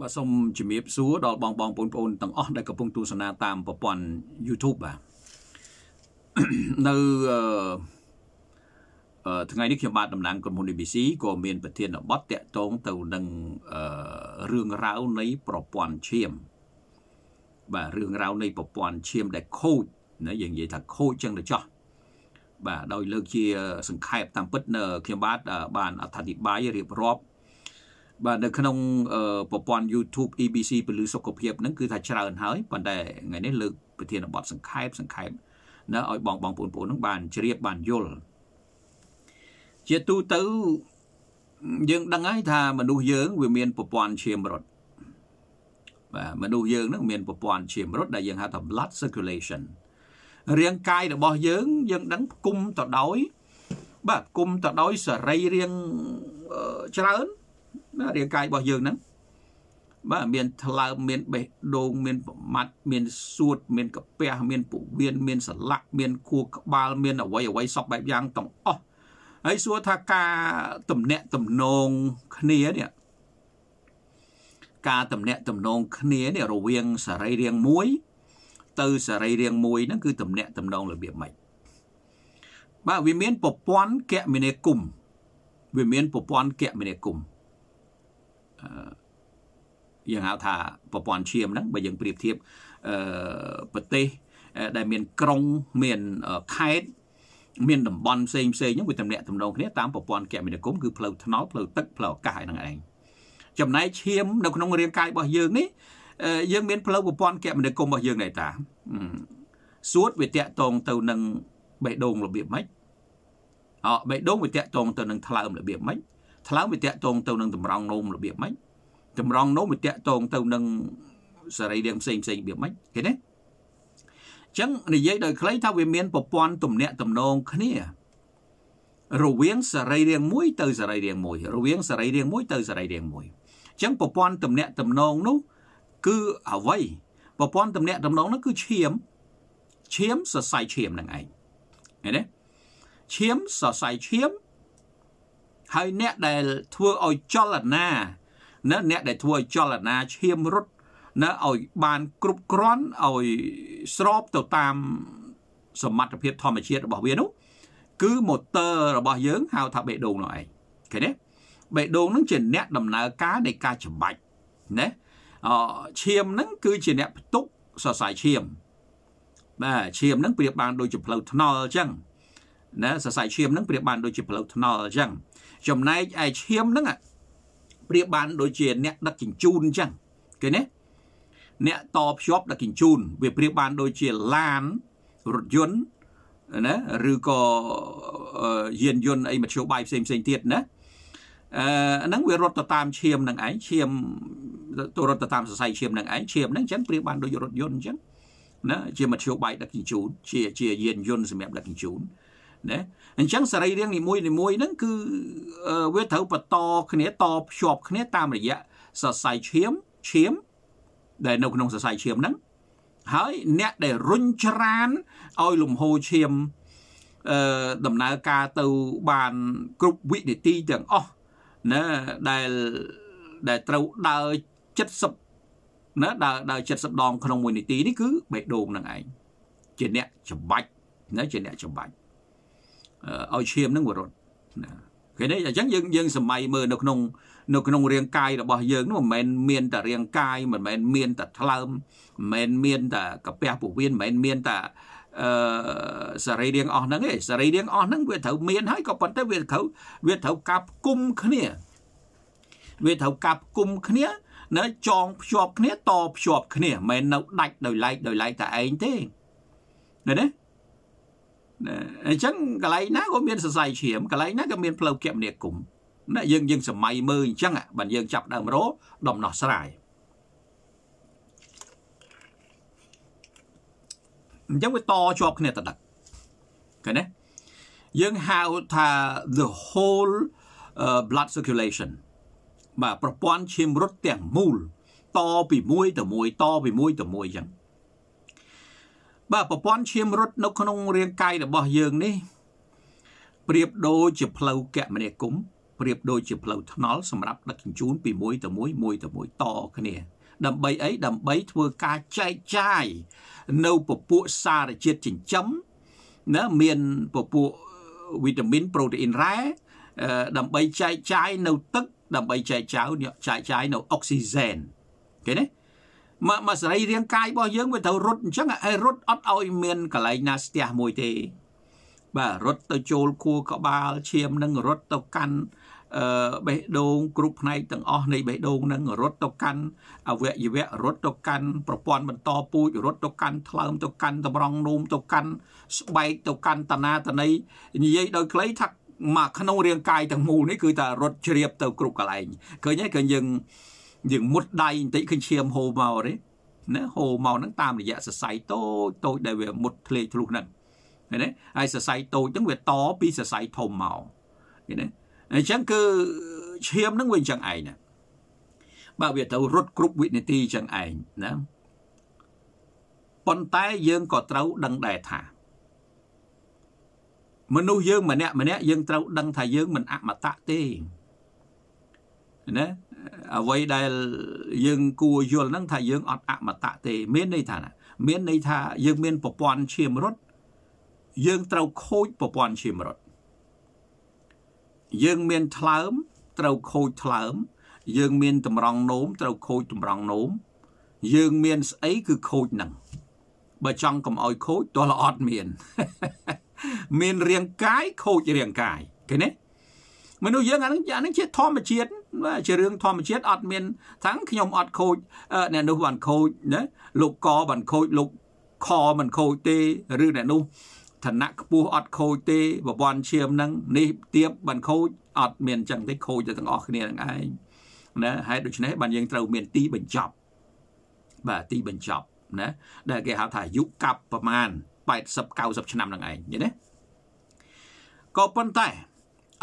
បាទសូមជំរាបសួរដល់បងបងបងប្អូនទាំងអស់ដែលកំពុងទស្សនាតាមប្រព័ន្ធ YouTube បាទនៅថ្ងៃនេះខ្ញុំបាទតំណាង ក្រុមហ៊ុន ABC ក៏មានប្រធានបទតាក់ទងទៅនឹងរឿងរ៉ាវនៃប្រព័ន្ធឈាមបាទរឿងរ៉ាវនៃប្រព័ន្ធឈាមដែលខូចណាយើងនិយាយថាខូចចឹងទៅចោះបាទដោយ លើកជា សង្ខេបតាមពិតនៅខ្ញុំបាទបានអត្ថាធិប្បាយរៀបរាប់បាទនៅក្នុងប្រព័ន្ធ YouTube EBC ពលឺសុខភាពហ្នឹងគឺថាច្រើនហើយប៉ុន្តែថ្ងៃនេះលើកប្រធានបទសង្ខេបសង្ខេបណាឲ្យបងបងបងប្អូនហ្នឹងបានជ្រាបបានយល់ជាទូទៅយើងដឹងហើយថាមនុស្សយើងវាមានប្រព័ន្ធឈាមរត់បាទមនុស្សយើងហ្នឹងមានប្រព័ន្ធឈាមរត់ដែលយើងហៅថា blood circulation រាងកាយរបស់យើង យើងដឹងគុំទៅដោយ បាទគុំទៅដោយសរីរាង្គច្រើនណារាងកាយរបស់យើងហ្នឹងបាទមានថ្លើមមានបេះដូងមានប្រមាត់មានសួតមានកាពះមានពោះវៀនមានសន្លាក់មានខួរក្បាលមានអវយវ័យសពបែបយ៉ាងទាំងអស់ហើយសួរថាការតំណាក់តំណងគ្នានេះការតំណាក់តំណងគ្នានេះរវាងសរីរាង្គមួយ ទៅសរីរាង្គមួយហ្នឹង គឺតំណាក់តំណងរបៀបម៉េចបាទវាមានប្រព័ន្ធកមនាគមន៍វាមានប្រព័ន្ធកមនាគមន៍យើងហៅថាប្រព័ន្ធឈាមហ្នឹង បើយើងប្រៀបធៀបអឺប្រទេសដែលមានក្រុងមានខេត្តមានតំបន់ផ្សេងផ្សេងហ្នឹងវាតំណាក់តំណងគ្នាតាមប្រព័ន្ធគមនាគមន៍គឺផ្លូវថ្នល់ផ្លូវទឹកផ្លូវអាកាសហ្នឹងឯងចំណែកឈាម នៅក្នុងរាង កាយរបស់យើងនេះយើងមានផ្លូវប្រព័ន្ធគមនាគមន៍របស់យើងដែរតា សួតវាតាក់តងទៅនឹងបេះដូងរបៀបម៉េចអបេះដូងវាតាក់តងទៅនឹងថ្លើមរបៀបម៉េចថ្លើមវាតាក់ទងទៅនឹងតម្រង់នោមរបៀបម៉េចតម្រង់នោមវាតាក់ទងទៅនឹងសរីរាង្គផ្សេងផ្សេងរបៀបម៉េចឃើញទេអញ្ចឹងនិយាយដោយខ្លីថាវាមានប្រព័ន្ធទំនាក់ទំនងគ្នារវាងសរីរាង្គមួយ ទៅសរីរាង្គមួយ រវាងសរីរាង្គមួយទៅសរីរាង្គមួយអញ្ចឹងប្រព័ន្ធទំនាក់ទំនងនោះ គឺអ្វីប្រព័ន្ធទំនាក់ទំនងនោះគឺឈាមឈាមសរសៃឈាមនឹងឯងឃើញទេឈាមសរសៃឈាមហើយអ្នកដែលធ្វើឲ្យចលនាណាអ្នកដែលធ្វើឲ្យចលនាឈាមរត់ណាឲ្យបានគ្រប់គ្រាន់ឲ្យស្របទៅតាមសមត្ថភាពធម្មជាតិរបស់វានោះ គឺម៉ូទ័ររបស់យើងហៅថាបេះដូងនោះឯងឃើញទេបេះដូងនឹងជាអ្នកដំណើរការនៃការច្បាច់ណាអឈាមនឹងគឺជាអ្នកផ្ទុកសរសៃឈាមបាទឈាមនឹងប្រៀបបានដូចជាផ្លូវថ្នល់អញ្ចឹងណាសរសៃឈាមនឹងប្រៀបបានដូចជាផ្លូវថ្នល់អញ្ចឹងចំណែកឯឈាមហ្នឹងប្រៀបបាន ដូចជាអ្នកដឹកជញ្ជូនអញ្ចឹងគេណាអ្នកតភ្ជាប់ដឹកជញ្ជូនវាប្រៀបបានដូចជាឡានរថយន្តណាឬក៏យានយន្តអីមធ្យោបាយផ្សេងផ្សេងទៀតណាអឺហ្នឹងវារត់ទៅតាមឈាមនឹងឯងឈាមទៅរត់ទៅតាមសរសៃឈាមនឹងឯងឈាមហ្នឹងអញ្ចឹងប្រៀបបានដូចរថយន្តអញ្ចឹងណាជាមធ្យោបាយដឹកជញ្ជូនជាជាយានយន្តសម្រាប់ដឹកជញ្ជូនអឺណាអញ្ចឹងសរីរាង្គនីមួយនីមួយហ្នឹងគឺវាត្រូវបន្តគ្នាតភ្ជាប់គ្នាតាមរយៈសរសៃឈាមឈាម ដែលនៅ ក្នុងសរសៃឈាមហ្នឹងហើយអ្នកដែលរុញច្រានឲ្យលំហូរឈាមអឺដំណើរការទៅបានគ្រប់វិនាទីទាំងអស់ណាដែលដែលត្រូវដើរ70ណាដើរដើរ70ដងក្នុងមួយនាទីនេះគឺបេះដូងនឹងឯងជាអ្នកច្បាច់ណាជាអ្នកច្បាច់ឲ្យឈាមនឹងវរត់ណាឃើញទេអញ្ចឹងយើងយើងសម័យមើលនៅក្នុង នៅក្នុងរាងកាយរបស់យើង នោះមិនមែនមានតែរាងកាយមិនមែនមានតែថ្លើមមិនមែនមានតែកាពះពោះវៀនមិនមែនមានតែអឺសរីរាង្គអស់ហ្នឹងឯងសរីរាង្គអស់ហ្នឹងវាត្រូវមាន ហើយក៏ប៉ុន្តែវាត្រូវវាត្រូវការគុំគ្នា វាត្រូវការគុំគ្នានៅចងភ្ជាប់គ្នាតភ្ជាប់គ្នាមិននៅដាច់ដោយឡែកដោយឡែកតែឯងទេឃើញទេអញ្ចឹងកន្លែងណាក៏មានសរសៃឈាមកន្លែងណាក៏មានផ្លូវគមនាគមន៍ណាយើងយើងសម័យមើលអញ្ចឹងបាទយើងចាប់ដើមរោដំណោះស្រាយអញ្ចឹងវាតជាប់គ្នាទៅដឹកឃើញទេយើងហៅថា the whole uh, blood circulation បាទប្រព័ន្ធឈាមរត់ទាំងមូលតពីមួយទៅមួយតពីមួយទៅមួយអញ្ចឹងបាទប្រព័ន្ធឈាមរត់នៅ ក្នុងរាងកាយរបស់យើងនេះប្រៀបដូចជាផ្លូវកមនាគមន៍ប្រៀបដូចជាផ្លូវថ្នល់សម្រាប់ដឹកជញ្ជូនពីមួយទៅមួយមួយទៅមួយតគ្នា ដើម្បីអីដើម្បីធ្វើការចែកចាយនៅពពួកសារជាតិចិញ្ចឹមណាមានពពួកវីតាមីនប្រូតេអ៊ីនរ៉ែដើម្បីចែកចាយនៅទឹក ដើម្បីចែកចាយចែកចាយនៅអុកស៊ីហ្សែនគេណាមកសរីរាង្គកាយរបស់យើងវាត្រូវរត់អញ្ចឹងហើយរត់អត់ឲ្យមានកន្លែងណាស្ទះមួយទេបាទរត់ទៅចូលខួរក្បាលឈាមនឹងរត់ទៅកាន់អឺបេះដូងគ្រប់ផ្នែកទាំងអស់នៃបេះដូងនឹងរត់ទៅកាន់អវយវៈរត់ទៅកាន់ប្រព័ន្ធបន្តពូជរត់ទៅកាន់ថ្លើមទៅកាន់តម្រង់នោមទៅកាន់ស្បែកទៅកាន់តណាតន័យនិយាយដោយខ្លីថាមកក្នុងរាងកាយទាំងមូលនេះគឺថារត់ជ្រាបទៅ គ្រប់កន្លែងឃើញទេឃើញយើងយើងមុតដៃបន្តិចឃើញឈាមហូរមកទេណាហូរមកហ្នឹងតាមរយៈសរសៃតូចតូចដែលវាមុតធ្លេធ្លុះហ្នឹងឃើញទេហើយសរសៃតូចហ្នឹងវាតពីសរសៃធំមកឃើញទេអញ្ចឹងគឺឈាមហ្នឹងវាអញ្ចឹងឯងណាបើវាទៅរត់គ្រប់វិនាទីអញ្ចឹងឯងណាប៉ុន្តែយើងក៏ត្រូវដឹងដែរថា មនុស្សយើងម្នាក់ម្នាក់យើងត្រូវដឹងថាយើងមិនអមតៈទេណាអ្វីដែលយើងគួរយល់ហ្នឹងថាយើងអត់អមតៈទេ មានន័យថាមានន័យថា យើងមានប្រព័ន្ធឈាមរត់យើងត្រូវខូចប្រព័ន្ធឈាមរត់យើងមានថ្លើមត្រូវខូចថ្លើម យើងមានតម្រង់នោមត្រូវខូចតម្រង់នោម យើងមានស្អីគឺខូចនឹងបើចង់កុំឲ្យខូចទោះល្អអត់មាន មានរាងកាយខូចរាងកាយឃើញទេមនុស្សយើងអាហ្នឹងអាហ្នឹងជា ធម្មជាតិបាទជារឿងធម្មជាតិអត់មានថាំងខ្ញុំអត់ខូចអ្នកនោះបានខូចណាលោកកបានខូចលោកខមិនខូចទេឬអ្នកនោះឋានៈខ្ពស់អត់ខូចទេប្រព័ន្ធឈាមហ្នឹងនេះទៀបបានខូចអត់មានចឹងទេខូចទៅទាំងអស់គ្នាទាំងឯងណាហើយដូច្នេះបានយើងត្រូវមានទីបញ្ចប់បាទទីបញ្ចប់ណាដែលគេហៅថាអាយុកាប់ប្រមាណ80 90ឆ្នាំហ្នឹងឯងឃើញទេក៏ប៉ុន្តែ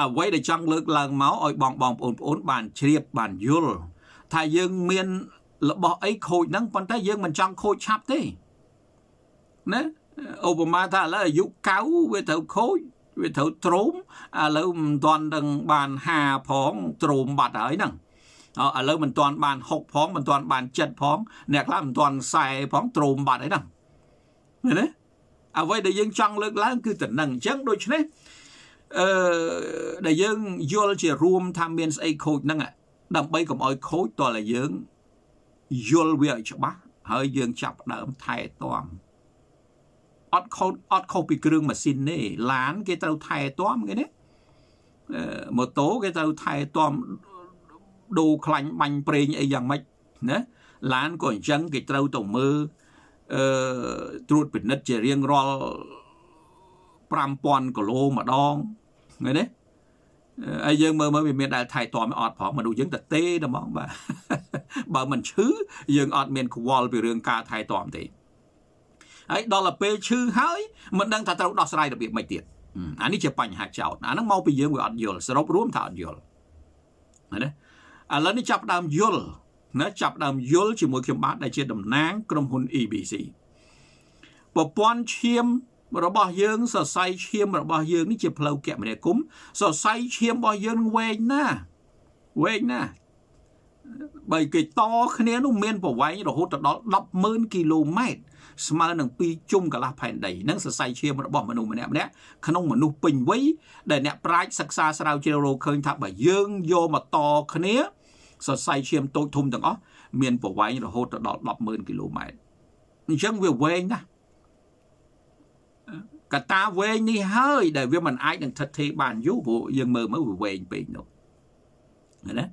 អ្វីដែលចង់លើកឡើងមកឲ្យបងបងប្អូនប្អូនបានជ្រាបបានយល់ថាយើងមានរបស់អីខូចហ្នឹងប៉ុន្តែយើងមិនចង់ខូចឆាប់ទេណាឧបមាថាឥឡូវអាយុកៅវាត្រូវខូចវាត្រូវទ្រោមឥឡូវមិនទាន់ដឹងបាន5ផងទ្រោមបាត់ហើយហ្នឹងឥឡូវមិនទាន់បាន6ផងមិនទាន់បាន7ផង អ្នកខ្លះមិនទាន់40ផងទ្រោមបាត់ហើយហ្នឹងឃើញទេអ្វីដែលយើងចង់លើកឡើងគឺតំណឹងអញ្ចឹងដូច្នេះអឺដែលយើងយល់ជារួមថាមានស្អីខូចហ្នឹងដើម្បីកុំឲ្យខូចតើយើងយល់វាឲ្យច្បាស់ហើយយើងចាប់ដើមថែទាំអត់ខូចអត់ខុសពីគ្រឿងម៉ាស៊ីនទេឡាន គេត្រូវថែទាំគេណាម៉ូតូគេត្រូវថែទាំដូរខ្លាញ់បាញ់ប្រេងអីយ៉ាងម៉េចណាឡានក៏អញ្ចឹងគេត្រូវទៅមើលអឺត្រួតពិនិត្យជារៀងរាល់5000គីឡូម្ដងឃើញទេហើយយើងមើលមើលវាមានដែលថៃតមអត់ផងមនុស្សយើងតែទេតែហ្មងបាទបើមិនឈឺយើងអត់មានខ្វល់ពីរឿងការថៃតមទេហើយដល់ទៅពេលឈឺហើយមិនដឹងថាត្រូវដោះស្រាយរបៀបម៉េចទៀតអានេះជាបញ្ហាចោតអាហ្នឹងមកពីយើងវាអត់យល់សរុបរួមថាអត់យល់ណាឥឡូវនេះចាប់ដើមយល់ណាចាប់ដើមយល់ជាមួយខ្ញុំបាទដែលជាតំណាងក្រុមហ៊ុន EBC ប្រព័ន្ធឈាមរបស់យើងសរសៃឈាមរបស់យើងនេះជាផ្លូវគមនាគមន៍សរសៃឈាម របស់យើងវែងណាស់វែងណាស់បើគេតគ្នានោះមានប្រវែងរហូតដល់100000គីឡូម៉ែត្រស្មើនឹង2ជុំកន្លះផែនដីនិងសរសៃឈាមរបស់មនុស្សម្នាក់ម្នាក់ក្នុងមនុស្សពេញវ័យដែលអ្នកប្រាជ្ញសិក្សាស្រាវជ្រាវរកឃើញថាបើយើងយកមកតគ្នាសរសៃឈាមតូចធំទាំងអស់មានប្រវែងរហូតដល់100000គីឡូម៉ែត្រអញ្ចឹងវាវែងណាស់កតាវែងនេះហើយ ដែលវាមិនអាចនឹងថិតថេរបានយូរព្រោះយើងមើលមើលវាវែងពេកនោះណា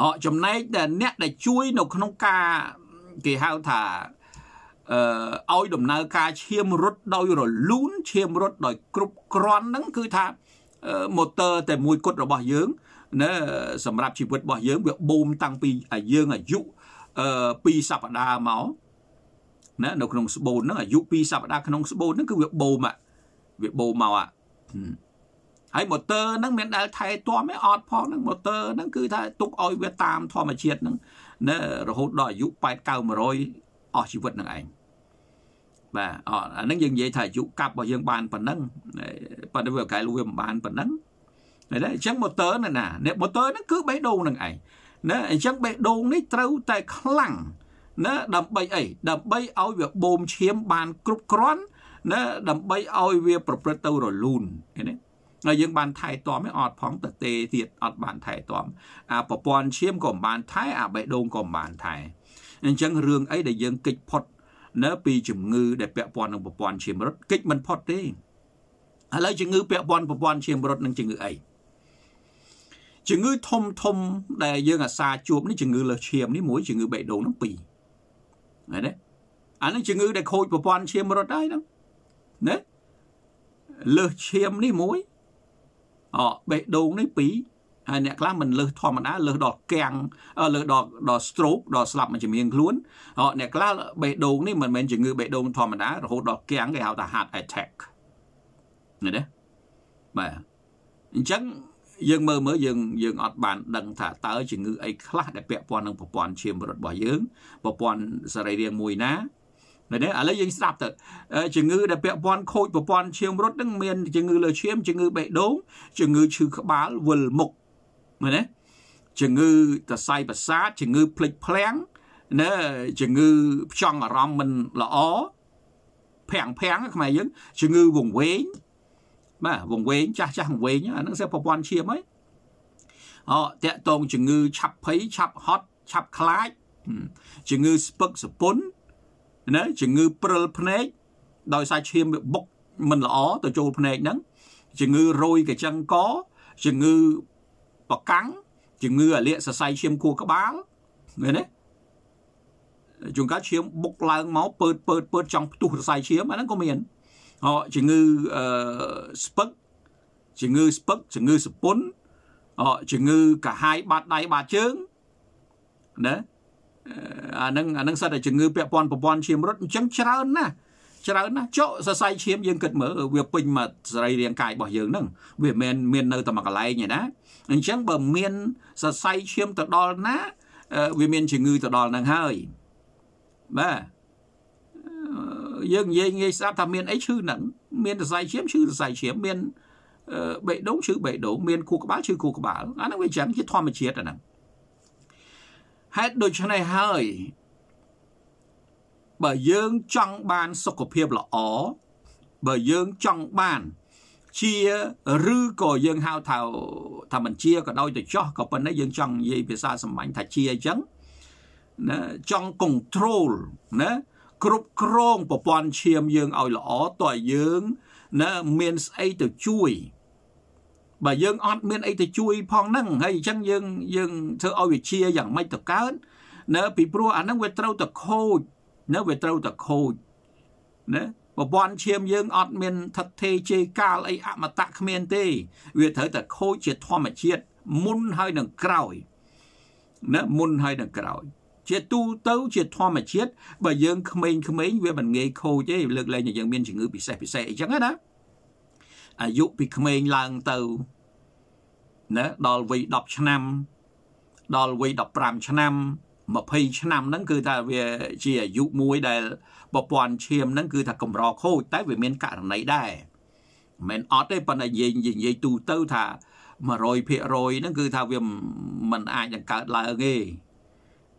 អកចំណែកដែលអ្នកដែលជួយនៅក្នុងការគេហៅថាអឺឲ្យដំណើរការឈាមរត់ដោយរលូនឈាមរត់ដោយ គ្រប់គ្រាន់ហ្នឹងគឺថាម៉ូទ័រតែមួយគត់របស់យើងណាសម្រាប់ជីវិតរបស់យើង វាបូម តាំងពីយើងអាយុ2សប្តាហ៍មកណានៅក្នុងស្បូនហ្នឹងអាយុ2សប្តាហ៍ក្នុងស្បូនហ្នឹងគឺវាបូមវាបូមមកអាហើយម៉ូទ័រហ្នឹងមានដែលថែទាំឯអត់ផងហ្នឹងម៉ូទ័រហ្នឹងគឺថាទុកឲ្យវាតាមធម្មជាតិហ្នឹងណារហូតដល់អាយុ8 900អស់ជីវិតនឹងឯងបាទអត់អាហ្នឹងយើងនិយាយថាអាយុកាប់របស់យើងបានប៉ុណ្ណឹងប៉ុន្តែវាកែលូវាមិនបានប៉ុណ្ណឹងហើយអញ្ចឹងម៉ូទ័រណាម៉ូទ័រហ្នឹងគឺបេះដូងនឹងឯងណាអញ្ចឹងបេះដូងនេះត្រូវតែខ្លាំងណាដើម្បីអីដើម្បីឲ្យវាបូមឈាមបានគ្រប់គ្រាន់ណាដើម្បីឲ្យវា ប្រព្រឹត្តទៅរលូនឃើញទេហើយយើងបានថែទាំឯអត់ផងតទេទៀតអត់បានថែទាំអាប្រព័ន្ធឈាមក៏មិនបាន ថែ អាបេះដូងក៏មិនបានថែអញ្ចឹងរឿងអីដែលយើងគេចផុតនៅពីជំងឺដែលពាក់ព័ន្ធនឹងប្រព័ន្ធឈាមរត់គេចមិនផុតទេឥឡូវជំងឺពាក់ព័ន្ធប្រព័ន្ធឈាមរត់នឹងជំងឺអីជំងឺធំធំដែលយើង អាសាជួបនេះជំងឺលើសឈាមនេះមួយជំងឺបេះដូងនឹងពីរណាអានឹងជំងឺដែលខូចប្រព័ន្ធឈាមរត់ហើយហ្នឹងណាលើសឈាមនេះមួយអបេះដូងនេះពីរហើយអ្នកខ្លះមិនលើសធម្មតាលើសដល់កាំងលើសដល់ដល់ stroke ដល់ស្លាប់មួយជំនាញខ្លួនអ្នកខ្លះបេះដូងនេះមិនមែនជំងឺបេះដូងធម្មតារហូតដល់កាំងគេហៅថា heart attack ណាបាទអញ្ចឹងយើងមើលមើលយើងយើងអត់បានដឹងថាតើជំងឺអីខ្លះដែលពាក់ព័ន្ធនឹងប្រព័ន្ធឈាមរត់របស់យើងប្រព័ន្ធសរីរាង្គមួយណាមែនទេឥឡូវយើងស្ដាប់ទៅជំងឺដែលពាក់ព័ន្ធខូចប្រព័ន្ធឈាមរត់នឹងមានជំងឺលើឈាមជំងឺបេះដូងជំងឺឈឺក្បាលវិលមុខមែនទេជំងឺសរសៃប្រសាទជំងឺភ្លេចភ្លាំងណាជំងឺផ្ចង់អារម្មណ៍មិនល្អភាំងភាំងខ្មែរយើងជំងឺវង្វេងបាទវង្វេងចាស់ចាស់វង្វេងអាហ្នឹងសិប្រព័ន្ធឈាមហើយអតកតងជំងឺឆាប់ភ័យឆាប់ហត់ឆាប់ខ្លាចជំងឺស្ពឹកសពុនណាជំងឺព្រិលភ្នែកដោយសារឈាមវាបុកមិនល្អទៅចូលភ្នែកហ្នឹងជំងឺរោយកញ្ចឹងកជំងឺប្រកាំងជំងឺអាលាកសរសៃឈាមខួរក្បាលឃើញទេជួនកាលឈាមបុកឡើងមកពើតពើតពើតចង់ផ្ទុះសរសៃឈាមអាហ្នឹងក៏មានជំងឺស្ពឹកជំងឺស្ពឹកជំងឺសពុនជំងឺ កាហាយបាត់ដៃបាត់ជើងណាអានឹងអានឹងសិតតែជំងឺពាក់ព័ន្ធប្រព័ន្ធឈាមរត់អញ្ចឹងច្រើនណាស់ច្រើនណាស់ចុះសរសៃឈាមយើងគិតមើលវាពេញមកសរីរាង្គកាយរបស់យើងហ្នឹងវាមិនមាននៅតែមួយកន្លែងទេណាអញ្ចឹងបើមានសរសៃឈាមទៅដល់ណាវាមានជំងឺទៅដល់ហ្នឹងហើយបាទយើងនិយាយងាយស្ដាប់ថាមានអីឈឺហ្នឹងមានសរសៃឈាមឈឺសរសៃឈាមមានបេះដូងឈឺបេះដូងមានខួរក្បាលឈឺខួរក្បាលអាហ្នឹងវាចឹងជាធម្មជាតិអាហ្នឹងហេតុដូច្នេះហើយបើយើងចង់បានសុខភាពល្អបើយើងចង់បានជាឬក៏យើងហៅថាថាមិនជាក៏ដោយទៅចោះក៏ប៉ុន្តែយើងចង់និយាយភាសាសម្បាញ់ថាជាអញ្ចឹងណាចង់ control ណាគ្រប់គ្រងប្រព័ន្ធឈាមយើងឲ្យល្អតើយើងណាមានស្អីទៅជួយបើយើងអត់មានអីទៅជួយ ផងហ្នឹងហើយអញ្ចឹងយើងយើងធ្វើឲ្យវាជាយ៉ាងម៉េចទៅកើតណាពីព្រោះអាហ្នឹងវាត្រូវតែខូចណាវាត្រូវតែខូចណាប្រព័ន្ធឈាមយើងអត់មានថិតថេរជេរកាលអីអមតៈគ្មានទេ វាត្រូវតែខូចជាធម្មជាតិមុនហើយនឹងក្រោយណាមុនហើយនឹងក្រោយជាទូទៅជាធម្មជាតិបើយើងក្មេងៗវាមិនងាយខូចទេលើកលែងតែយើងមានជំងឺពិសេសពិសេសអីចឹងណាអាយុពីក្មេងឡើងទៅណាដល់វ័យ10ឆ្នាំ ដល់វ័យ15ឆ្នាំ20ឆ្នាំហ្នឹងគឺថាវាជាអាយុមួយដែលប្រព័ន្ធឈាមហ្នឹងគឺថាកម្រខូចតែវាមានករណីដែរមិនអត់ទេប៉ុន្តែនិយាយនិយាយទូទៅថា100%ហ្នឹងគឺថាវាមិនអាចនឹងកើតឡើងទេ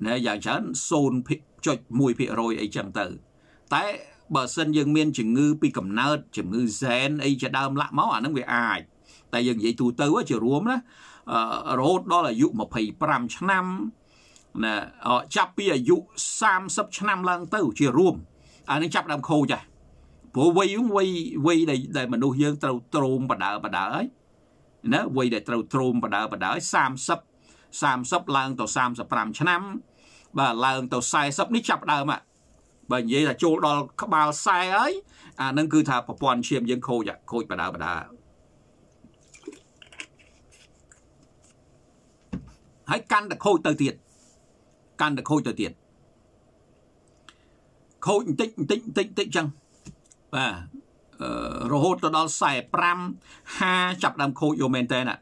ណាយ៉ាងច្រើន0.1%អីចឹងទៅតែបើសិនយើងមានជំងឺពីកំណើតជំងឺហ្សែនអីជាដើមឡាក់មកអានឹងវាអាចតែយើងនិយាយទូទៅជារួមណារហូតដល់អាយុ25ឆ្នាំណាចាប់ពីអាយុ30ឆ្នាំឡើងទៅជារួមអានឹងចាប់ដើមខូចដែរព្រោះវ័យវ័យវ័យដែលមនុស្សយើងត្រូវទ្រោមបដើបដើហើយណាវ័យដែលត្រូវទ្រោមបដើបដើហើយ30 30ឡើងទៅ35ឆ្នាំ បាទឡើងទៅ40នេះចាប់ដើមបើនិយាយថាចូលដល់ក្បាលខ្សែហើយអានឹងគឺថាប្រព័ន្ធឈាមយើងខូចខូចបដាបដាហើយកាន់តែខូចទៅទៀតកាន់តែខូចទៅទៀតខូចបន្តិចបន្តិចបន្តិចបន្តិចចឹងបាទរហូតទៅដល់45 50ចាប់ដើមខូចយោមែនតើណា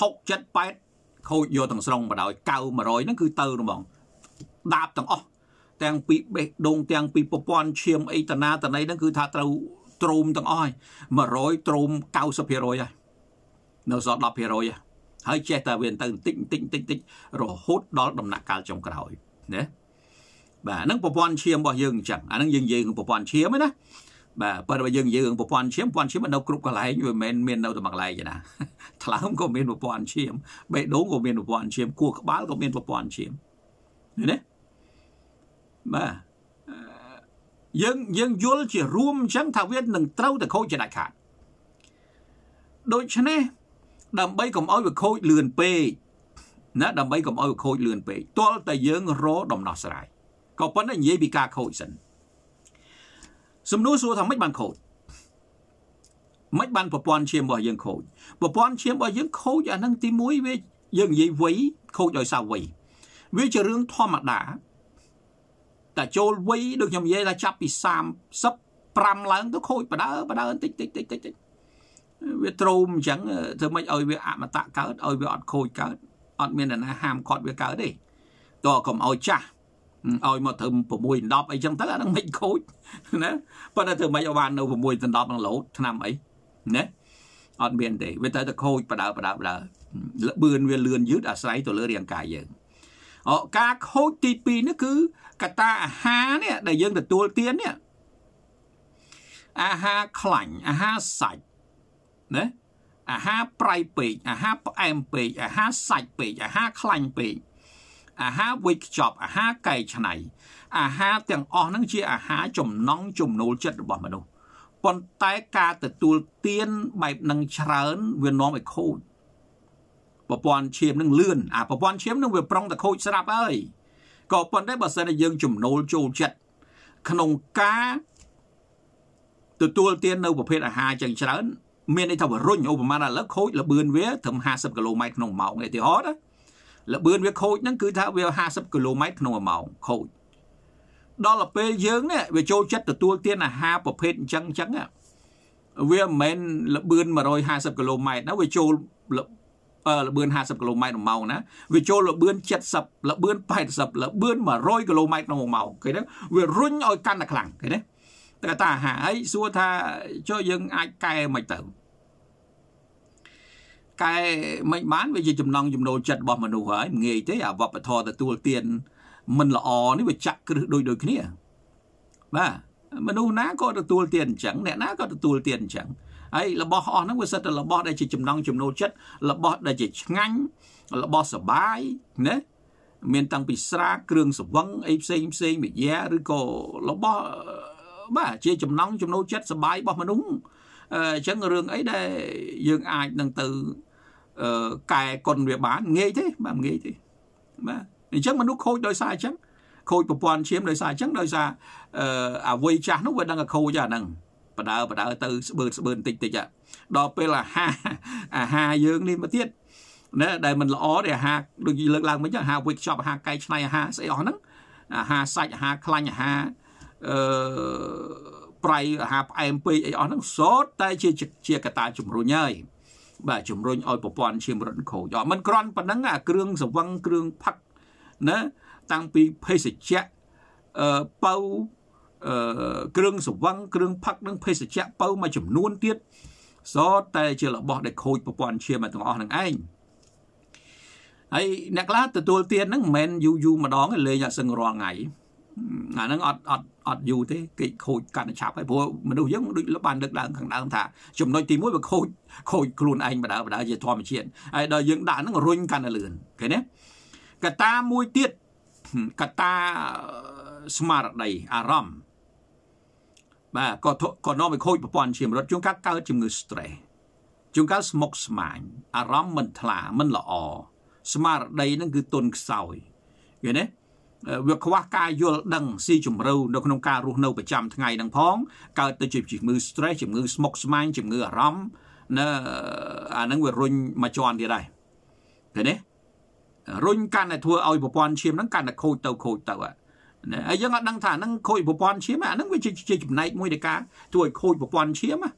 6 7 8ខូចយកទាំងស្រុងបណ្ដោយកៅ100ហ្នឹងគឺទៅហ្មងដាបទាំងអស់ទាំងពីបេះដូង ទាំងពីប្រព័ន្ធឈាមអីតណាតណីហ្នឹងគឺថាត្រូវទ្រោមទាំងអស់ហើយ100ទ្រោម90%ហើយនៅសល់10%ហើយហើយចេះតែវាទៅបន្តិចបន្តិចបន្តិចបន្តិចរហូតដល់ដំណាក់កាលចុងក្រោយណាបាទហ្នឹងប្រព័ន្ធឈាមរបស់យើងអញ្ចឹងអាហ្នឹងយើងនិយាយក្នុងប្រព័ន្ធឈាមណាបាទប៉ុន្តែយើងនិយាយរឿងប្រព័ន្ធឈាមប្រព័ន្ធឈាមនៅគ្រប់កន្លែងវាមិនមែនមាននៅតែមួយកន្លែងទេណាថ្លើមក៏មានប្រព័ន្ធឈាមបេះដូងក៏មានប្រព័ន្ធឈាមគោះក្បាលក៏មានប្រព័ន្ធឈាមឃើញទេបាទយើងយើងយល់ជា រួមអញ្ចឹងថាវានឹងត្រូវតែខូចជាដាច់ខាតដូច្នេះដើម្បីកុំឲ្យវាខូចលឿនពេកណា ដើម្បីកុំឲ្យវាខូចលឿនពេកទាល់តែយើងរកដំណោះស្រាយក៏ប៉ុន្តែនិយាយពីការខូចសិនសំណួរសួរថាម៉េចបានខូចម៉េចបានប្រព័ន្ធឈាមរបស់យើងខូចប្រព័ន្ធឈាមរបស់យើង ខូចអានឹងទី1វាយើងនិយាយវ័យខូចដោយសារវ័យវាជារឿងធម្មតាតែចូលវ័យដូចខ្ញុំនិយាយថាចាប់ពី35ឡើងទៅខូចបដើបដើបន្តិចតិចតិចតិចតិចវាទ្រោមអញ្ចឹងធ្វើម៉េចឲ្យវាអមតៈកើតឲ្យវាអត់ខូចកើតអត់មានអ្នកណាហាមគាត់វាកើតទេតើកុំឲ្យចាស់ឲ្យមកធ្វើ6 10អីចឹងទៅអានឹងមិនខូចណាប៉ុន្តែធ្វើមិនឲ្យបាននៅ6 10នឹងលោតឆ្នាំអីណាអត់មានទេវាទៅតែខូចបដើបដើបដើលឿនវាលឿនយឺតអាស្រ័យទៅលើរាងកាយយើង អការខូចទី2នេះគឺកតាអាហារនេះដែលយើងទទួលទាននេះអាហារខ្លាញ់អាហារសាច់ណាអាហារប្រៃពេកអាហារផ្អែមពេកអាហារសាច់ពេកអាហារខ្លាញ់ពេកអាហារវេចខ្ចប់អាហារកែច្នៃ អាហារទាំងអស់ហ្នឹងជាអាហារ ចំណង់ចំណូលចិត្តរបស់មនុស្សប៉ុន្តែការទទួលទានបែបនឹងច្រើនវានាំឲ្យខូចប្រព័ន្ធឈាមនឹងលឿនអាប្រព័ន្ធឈាមនឹងវាប្រុងតែខូចស្រាប់ហើយក៏ប៉ុន្តែបើសិនជាយើង ចំណូលចូលចិត្តក្នុងការទទួលទាននៅប្រភេទអាហារចឹងច្រើនមានន័យថាវរុញឧបមាឥឡូវខូចលបឿនវាត្រឹម50គីឡូម៉ែត្រក្នុងម៉ោងឧទាហរណ៍ណាលបឿនវាខូចហ្នឹងគឺថាវា50គីឡូម៉ែត្រក្នុងមួយម៉ោងខូចដល់ទៅពេលយើងនេះវាចូលចិត្តទទួលទានអាហារប្រភេទអញ្ចឹងអញ្ចឹងវាមិនមែនលបឿន150គីឡូម៉ែត្រណាវាចូលលបឿន50គីឡូម៉ែត្រក្នុងម៉ោងណាវាចូលលបឿន70លបឿន80លបឿន100គីឡូម៉ែត្រក្នុងមួយម៉ោងគេហ្នឹងវារុញឲ្យកាន់តែខ្លាំងគេណាតែតាអាហារហើយសួរថាចុះយើងអាចកែមិនទៅកែមិនបានវាជាចំណងចំណូលចិត្តរបស់មនុស្សហើយងាយទេអាវប្បធម៌ទទួលទានមិនល្អនេះវាចាក់គ្រឹះដូចដូចគ្នាបាទមនុស្សណាក៏ទទួលទានអញ្ចឹងអ្នកណាក៏ទទួលទានអញ្ចឹងហើយរបស់អស់ហ្នឹងវាសិតតែរបស់ដែលជាចំណងចំណូលចិត្តរបស់ដែលជាឆ្ងាញ់របស់សបាយណាមានតាំងពីស្រាគ្រឿងសង្វឹងអីផ្សេងផ្សេងវិយាឬក៏របស់បាទជាចំណងចំណូលចិត្តសបាយរបស់មនុស្សអញ្ចឹងរឿងអីដែលយើងអាចនឹងទៅកែគុណវាបានងាយទេបាទងាយទេបាទអញ្ចឹងមនុស្សខូចដោយសារអញ្ចឹង ខូចប្រព័ន្ធឈាមដោយសារអញ្ចឹងដោយសារអឺអវ័យចាស់នោះវាដឹងតែខូចអាហ្នឹងបដើបដើទៅស្បើតស្បើតតិចតិចដល់ពេលអាហារអាហារយើងនេះមកទៀតណាដែលมันល្អទេអាហារដូចលើកឡើងមិញអាហារវេចខ្ចប់អាហារកែឆ្នៃអាហារស្អីអស់ហ្នឹងអាហារសាច់អាហារខ្លាញ់អាហារអឺប្រៃអាហារផ្អែមពេកអីអស់ហ្នឹងសូតតែជាជាកតាជំរុញហើយបាទជំរុញឲ្យប្រព័ន្ធឈាមរត់ខូចអត់មិនក្រាន់ប៉ុណ្ណឹងអាគ្រឿងសង្វឹងគ្រឿងផឹកណាតាំងពីភេសជ្ជៈអឺបើអឺគ្រឿងសង្វឹងគ្រឿងផឹកនិងភេសជ្ជៈបើមួយចំនួនទៀតសតតែជារបស់ដែលខូចប្រព័ន្ធឈាមទាំងអស់នឹងឯងហើយអ្នកខ្លះទទួលទានហ្នឹងមិនមែនយូរយូរម្ដងលេងតែសឹងរាល់ថ្ងៃអាហ្នឹងអត់អត់អត់យូរទេគេខូចកាន់តែឆាប់ហើយព្រោះមនុស្សយើងដូចបានលើកឡើងខាងដើមថាចំណុចទី1វាខូចខូចខ្លួនឯងបណ្ដើបណ្ដើជាធម្មជាតិហើយដល់យើងដាក់ហ្នឹងរុញកាន់តែលឿនឃើញទេកតាមួយទៀតកតាស្មារតីអារម្មណ៍បាទក៏ក៏នាំឲ្យខូចប្រព័ន្ធជាមរត់ជួនកាលកើតជំងឺ stress ជួនកាលស្មុគស្មាញអារម្មណ៍មិនថ្លាមិនល្អស្មារតីហ្នឹងគឺទន់ខ្សោយឃើញទេវាខ្វះការយល់ដឹងស៊ីជម្រៅនៅក្នុងការរស់នៅប្រចាំថ្ងៃនឹងផងកើតទៅជាជំងឺ stress ជំងឺស្មុគស្មាញជំងឺអារម្មណ៍ណាអានឹងវារុញមកជាន់ទៀតដែរឃើញទេរុញកាន់តែធ្វើឲ្យប្រព័ន្ធឈាមហ្នឹងកាន់តែខូចទៅខូចទៅណាហើយយើងអត់ដឹងថាហ្នឹងខូចប្រព័ន្ធឈាមអាហ្នឹងវាជាចំណែកមួយនៃការធ្វើឲ្យខូចប្រព័ន្ធឈាមណា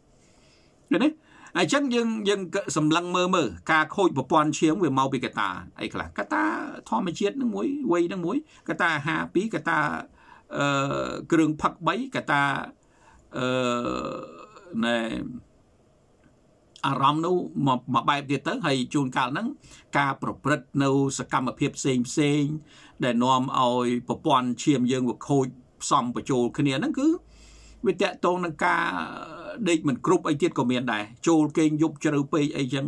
ឃើញទេអញ្ចឹងយើងយើងសម្លឹងមើលមើលការខូចប្រព័ន្ធឈាមវាមកពីកត្តាអីខ្លះកត្តាធម្មជាតិនឹងមួយវ័យនឹងមួយកត្តាអាហារពីរកត្តាអឺគ្រឿងផឹក3កត្តាអឺណែអារម្មណ៍នោះមួយបែបទៀតទៅហើយជួនកាលហ្នឹងការប្រព្រឹត្តនៅសកម្មភាពផ្សេងផ្សេងដែលនាំឲ្យប្រព័ន្ធឈាមយើងវាខូចផ្សំបញ្ចូលគ្នាហ្នឹងគឺវាតកតងនឹងការដេកមិនគ្រប់អីទៀតក៏មានដែរចូលគេងយប់ជ្រៅពេកអីចឹង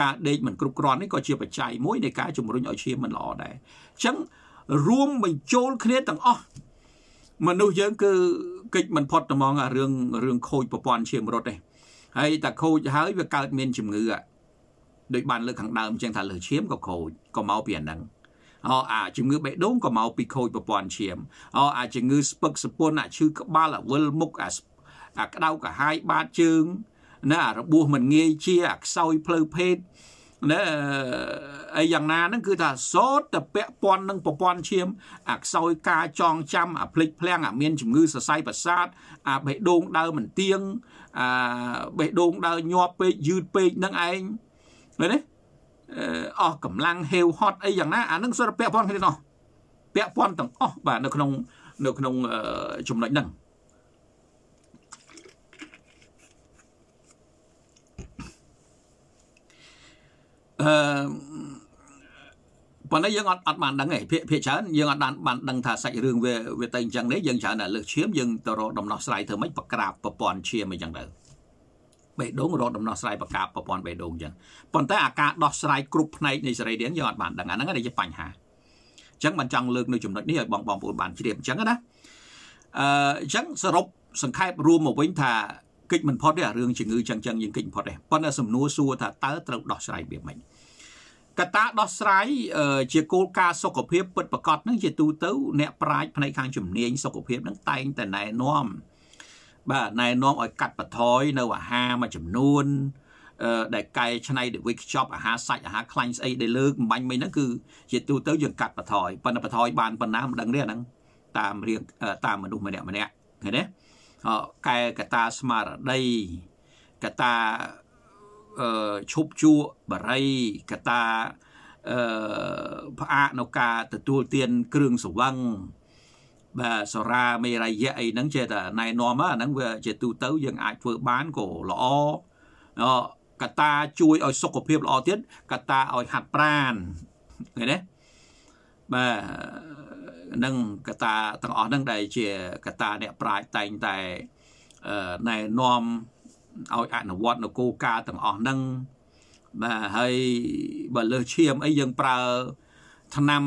ការដេកមិនគ្រប់គ្រាន់នេះក៏ជាបច្ច័យមួយនៃការជំរុញឲ្យឈាមមិនល្អដែរអញ្ចឹងរួមបញ្ចូលគ្នាទាំងអស់មនុស្សយើងគឺកិច្ចមិនផុតត្មងរឿងរឿងខូចប្រព័ន្ធឈាមរត់ទេហើយតែខូចហើយវាកើតមានជំងឺដូចបានលើកខាងដើមចឹងថាលើឈាមក៏ខូចក៏មកពីអាហ្នឹងអូអាជំងឺបេះដូងក៏មកពីខូចប្រព័ន្ធឈាមអូអាជំងឺស្ពឹកសពន់អាឈឺក្បាលអាវិលមុខអាស្ពអាក្តៅក្រហាយបាតជើងណារបួសមិនងាយជាអាខ្សោយផ្លូវភេទណាអីយ៉ាងណាហ្នឹងគឺថាសោតតពពន់នឹងប្រព័ន្ធឈាមអាខ្សោយការចងចាំអាភ្លេចភ្លាំងអាមានជំងឺសរសៃប្រសាទអាបេះដូងដើរមិនទៀងអាបេះដូងដើរញាប់ពេកយឺតពេកហ្នឹងឯងឃើញទេអស់កម្លាំងហេវហត់អីយ៉ាងណាអានឹងសរពពន់គ្នានោះពពន់ទាំងអស់បាទនៅក្នុងនៅក្នុងចំណុចហ្នឹងអឺប៉ុន្តែយើងអត់អត់បានដឹងទេភាគភាគច្រើនយើងអត់បានបានដឹងថាសាច់រឿងវាវាទៅអញ្ចឹងទេយើងច្រើនតែលើកឈាមយើងទៅរកដំណោះស្រាយធ្វើម៉េចប្រក្រាបប្រព័ន្ធឈាមអីចឹងទៅបេះដូងរកដំណោះស្រាយប្រក្រាបប្រព័ន្ធបេះដូងអញ្ចឹងប៉ុន្តែអាការដោះស្រាយគ្រប់ផ្នែកនៃសរីរាង្គយើងអត់បានដឹងអាហ្នឹងតែជាបញ្ហាអញ្ចឹងបានចង់លើកនៅចំណុចនេះឲ្យបងបងប្អូនបានជ្រាបអញ្ចឹងណាអឺអញ្ចឹងសរុបសង្ខេបរួមមកវិញថាគេចមិនផុតទេអារឿងជំងឺចឹងចឹងយើងគេចមិនផុតទេប៉ុន្តែសំណួរសួរថាតើត្រូវដោះស្រាយវាម៉េចកត្តាដោះស្រាយជាគោលការណ៍សុខភាពពិតប្រាកដនឹងជាទូទៅ អ្នកប្រាជ្ញផ្នែកខាងជំនាញសុខភាពនឹងតែងតែណែនាំបាទណែនាំឲ្យកាត់បន្ថយនៅអាហារមួយចំនួនដែលកែច្នៃទៅវិខ្ចប់អាហារសាច់អាហារខ្លាញ់ស្អីដែលលើកបំបញ្ញមិញហ្នឹងគឺជាទូទៅយើងកាត់បន្ថយប៉ុន្តែបន្ថយបានប៉ុណ្ណាមិនដឹងទេអាហ្នឹងតាមរៀងតាមមនុស្សម្នាក់ម្នាក់ឃើញទេកែកតាស្មារតីកតាអឺឈប់ជួបរិយកតាអឺផ្អាកនៅការទទួលទានគ្រឿងសង្វឹងបាទសរាមេរយៈអីហ្នឹងចេះតែណែនាំហ្នឹងវាជាទូទៅ យើងអាចធ្វើបានក៏ល្អកតាជួយឲ្យសុខភាពល្អទៀតកតាឲ្យហាត់ប្រានឃើញទេបាទនឹងកតាទាំងអស់ហ្នឹងដែលជាកតាអ្នកប្រាជ្ញតែងតែណែនាំឲ្យអនុវត្តនគរការទាំងអស់ហ្នឹងបាទហើយបើលើសឈាមអីយើងប្រើឆ្នាំ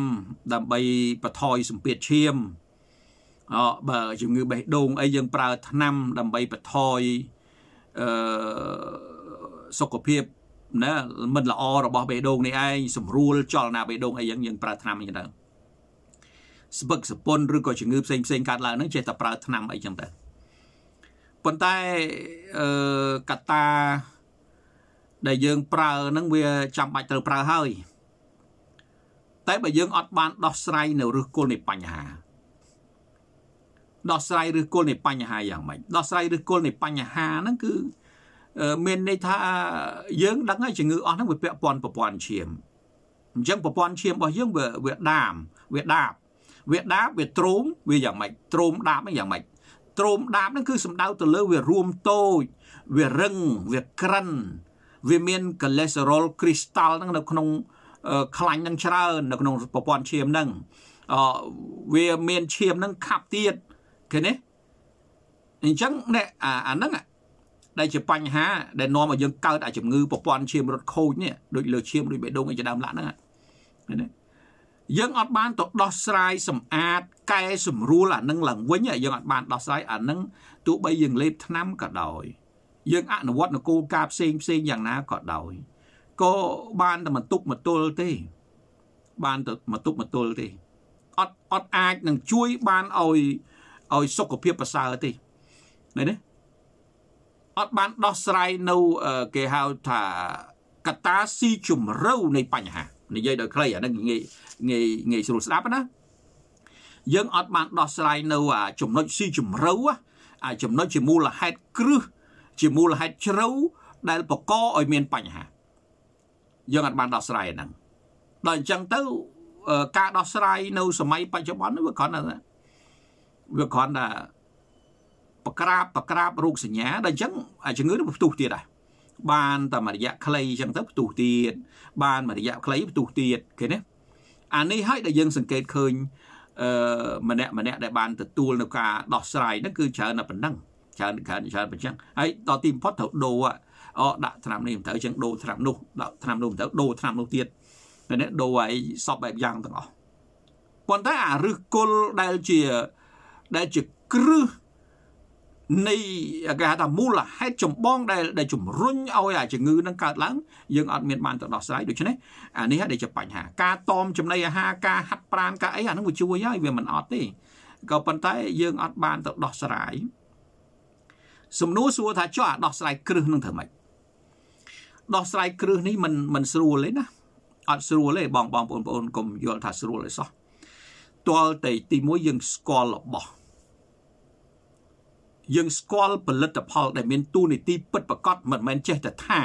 ដើម្បីបថយសម្ពាធឈាមអបើជំងឺបេះដូងអីយើងប្រើឆ្នាំដើម្បីបថយអឺសុខភាពណាមិនល្អរបស់បេះដូងនេះឯងស្រួលចលនាបេះដូងអីយ៉ាងយើងប្រើឆ្នាំអីទៅស្បឹកសពុនឬក៏ជំងឺផ្សេងផ្សេងកើតឡើងហ្នឹងចេះតែប្រើថ្នាំអីចឹងទៅប៉ុន្តែអឺកតាដែលយើងប្រើហ្នឹងវាចាំបាច់ត្រូវប្រើហើយតែបើយើង អត់បានដោះស្រាយនៅឫសគល់នៃបញ្ហាដោះស្រាយឫសគល់នៃបញ្ហាយ៉ាងម៉េចដោះស្រាយឫសគល់នៃបញ្ហាហ្នឹងគឺមានន័យថាយើងដឹងហើយជំងឺអស់ហ្នឹងវាពាក់ព័ន្ធប្រព័ន្ធឈាមអញ្ចឹងប្រព័ន្ធឈាមរបស់យើងវាវាដាមវាដាប់វាដាបវាទ្រូមវាយ៉ាងម៉េចទ្រូមដាបហ្នឹងយ៉ាងម៉េចទ្រូមដាបហ្នឹងគឺសំដៅទៅលើវារួមតូចវារឹងវាក្រិនវាមានកូលេស្តេរ៉ុលគ្រីស្តាល់ហ្នឹងនៅក្នុងខ្លាញ់ហ្នឹងច្រើននៅក្នុងប្រព័ន្ធឈាមហ្នឹងអវាមានឈាមហ្នឹងខាប់ទៀតឃើញទេអញ្ចឹងអ្នកអាហ្នឹងដែលជាបញ្ហា ដែលនាំឲ្យយើងកើតអាជំងឺប្រព័ន្ធឈាមរត់ខូចនេះដូចលើឈាមដូចបេះដូងអីជាដើមឡាក់ហ្នឹងឃើញទេយើងអត់បានទៅដោះស្រាយសម្អាតកែសម្រួលអានឹងឡើងវិញយើងអត់បានដោះស្រាយអានឹងទោះបីយើងលេបថ្នាំក៏ដោយ យើង អនុវត្តនគោលការណ៍ផ្សេងផ្សេងយ៉ាងណាក៏ដោយក៏បានតែបន្ទុកមកទល់ទេបានតែបន្ទុកមកទល់ទេអត់អត់អាចនឹងជួយបានឲ្យឲ្យសុខភាពប្រសើរទេនេះណាអត់បានដោះស្រាយនៅគេហៅថាកត្តាស៊ីជំរៅនៃបញ្ហានិយាយដោយខ្លីអាហ្នឹងងាយងាយងាយស្រួលស្ដាប់ណាយើងអត់បានដោះស្រាយនៅអាចំណុចស៊ីជំរៅអាចំណុចជាមូលហេតុគ្រឹះជាមូលហេតុជ្រៅដែលបង្កឲ្យមានបញ្ហាយើងអត់បានដោះស្រាយអាហ្នឹងដល់អញ្ចឹងទៅការដោះស្រាយនៅ សម័យបច្ចុប្បន្នវាគ្រាន់តែវាគ្រាន់តែប្រក្រាបប្រក្រាបរោគសញ្ញាដល់អញ្ចឹងអាជំងឺនឹងផ្ទុះទៀតដែរបានតែមួយរយៈខ្លីអញ្ចឹងទៅផ្ទុះទៀតបានមួយរយៈខ្លីផ្ទុះទៀតឃើញទេអានេះហើយដែលយើងសង្កេតឃើញអឺម្នាក់ម្នាក់ដែលបានទទួលនៅការដោះស្រាយហ្នឹងគឺច្រើនតែប៉ុណ្ណឹងច្រើនច្រើនច្រើនប៉ុណ្ណឹងហើយដល់ទីបំផុតត្រូវដូរអដាក់ឆ្នាំនេះមិនត្រូវអញ្ចឹងដូរឆ្នាំនោះដាក់ឆ្នាំនោះមិនត្រូវដូរឆ្នាំនោះទៀតតែនេះដូរឲ្យសពបែបយ៉ាងទាំងអស់ប៉ុន្តែអាឫសគល់ដែលជាដែលជាគ្រឹះនៃគេហៅថាមូលហេតុចម្បងដែលដែលជំរុញឲ្យអាជំងឺនឹងកើតឡើងយើងអត់មានបានទៅដោះស្រាយដូច្នេះអានេះដែលជាបញ្ហាការតមចំណីអាហារការហាត់ប្រាណការអីអានឹងវាជួយហើយវាមិនអត់ទេក៏ប៉ុន្តែយើងអត់បានទៅដោះស្រាយសំណួរសួរថាចុះអាដោះស្រាយគ្រឹះនឹងធ្វើម៉េចដោះស្រាយគ្រឹះនេះមិនមិនស្រួលទេណាអត់ស្រួលទេបងបងប្អូនបងប្អូនកុំយល់ថាស្រួលទេសោះទាល់តែទីមួយយើងស្គាល់របស់យើងស្គាល់ផលិតផល ដែលមានទូនីតិពិតប្រកបមិនមែនចេះតែថា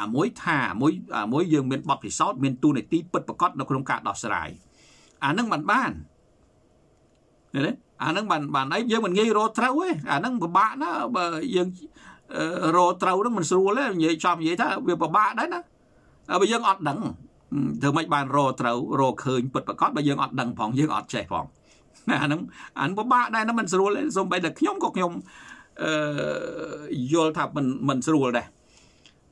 អាមួយថាអាមួយអាមួយយើងមានបទពិសោធន៍មានទូនីតិពិតប្រកបនៅក្នុងការដោះស្រាយអានឹងមិនបានឃើញទេអានឹងបានបានអីយើងមិនងាយរកត្រូវទេអានឹងពិបាកណាបើយើងរកត្រូវនឹងមិនស្រួលទេនិយាយចំនិយាយថាវាពិបាកដែរណាបើយើងអត់ដឹងធ្វើម៉េចបានរកត្រូវរកឃើញពិតប្រកបបើយើងអត់ដឹងផងយើងអត់ចេះផងណាហ្នឹងអានពិបាកដែរហ្នឹងមិនស្រួលទេសូម្បីតែខ្ញុំក៏ខ្ញុំអឺយល់ថាមិនមិនស្រួលដែរ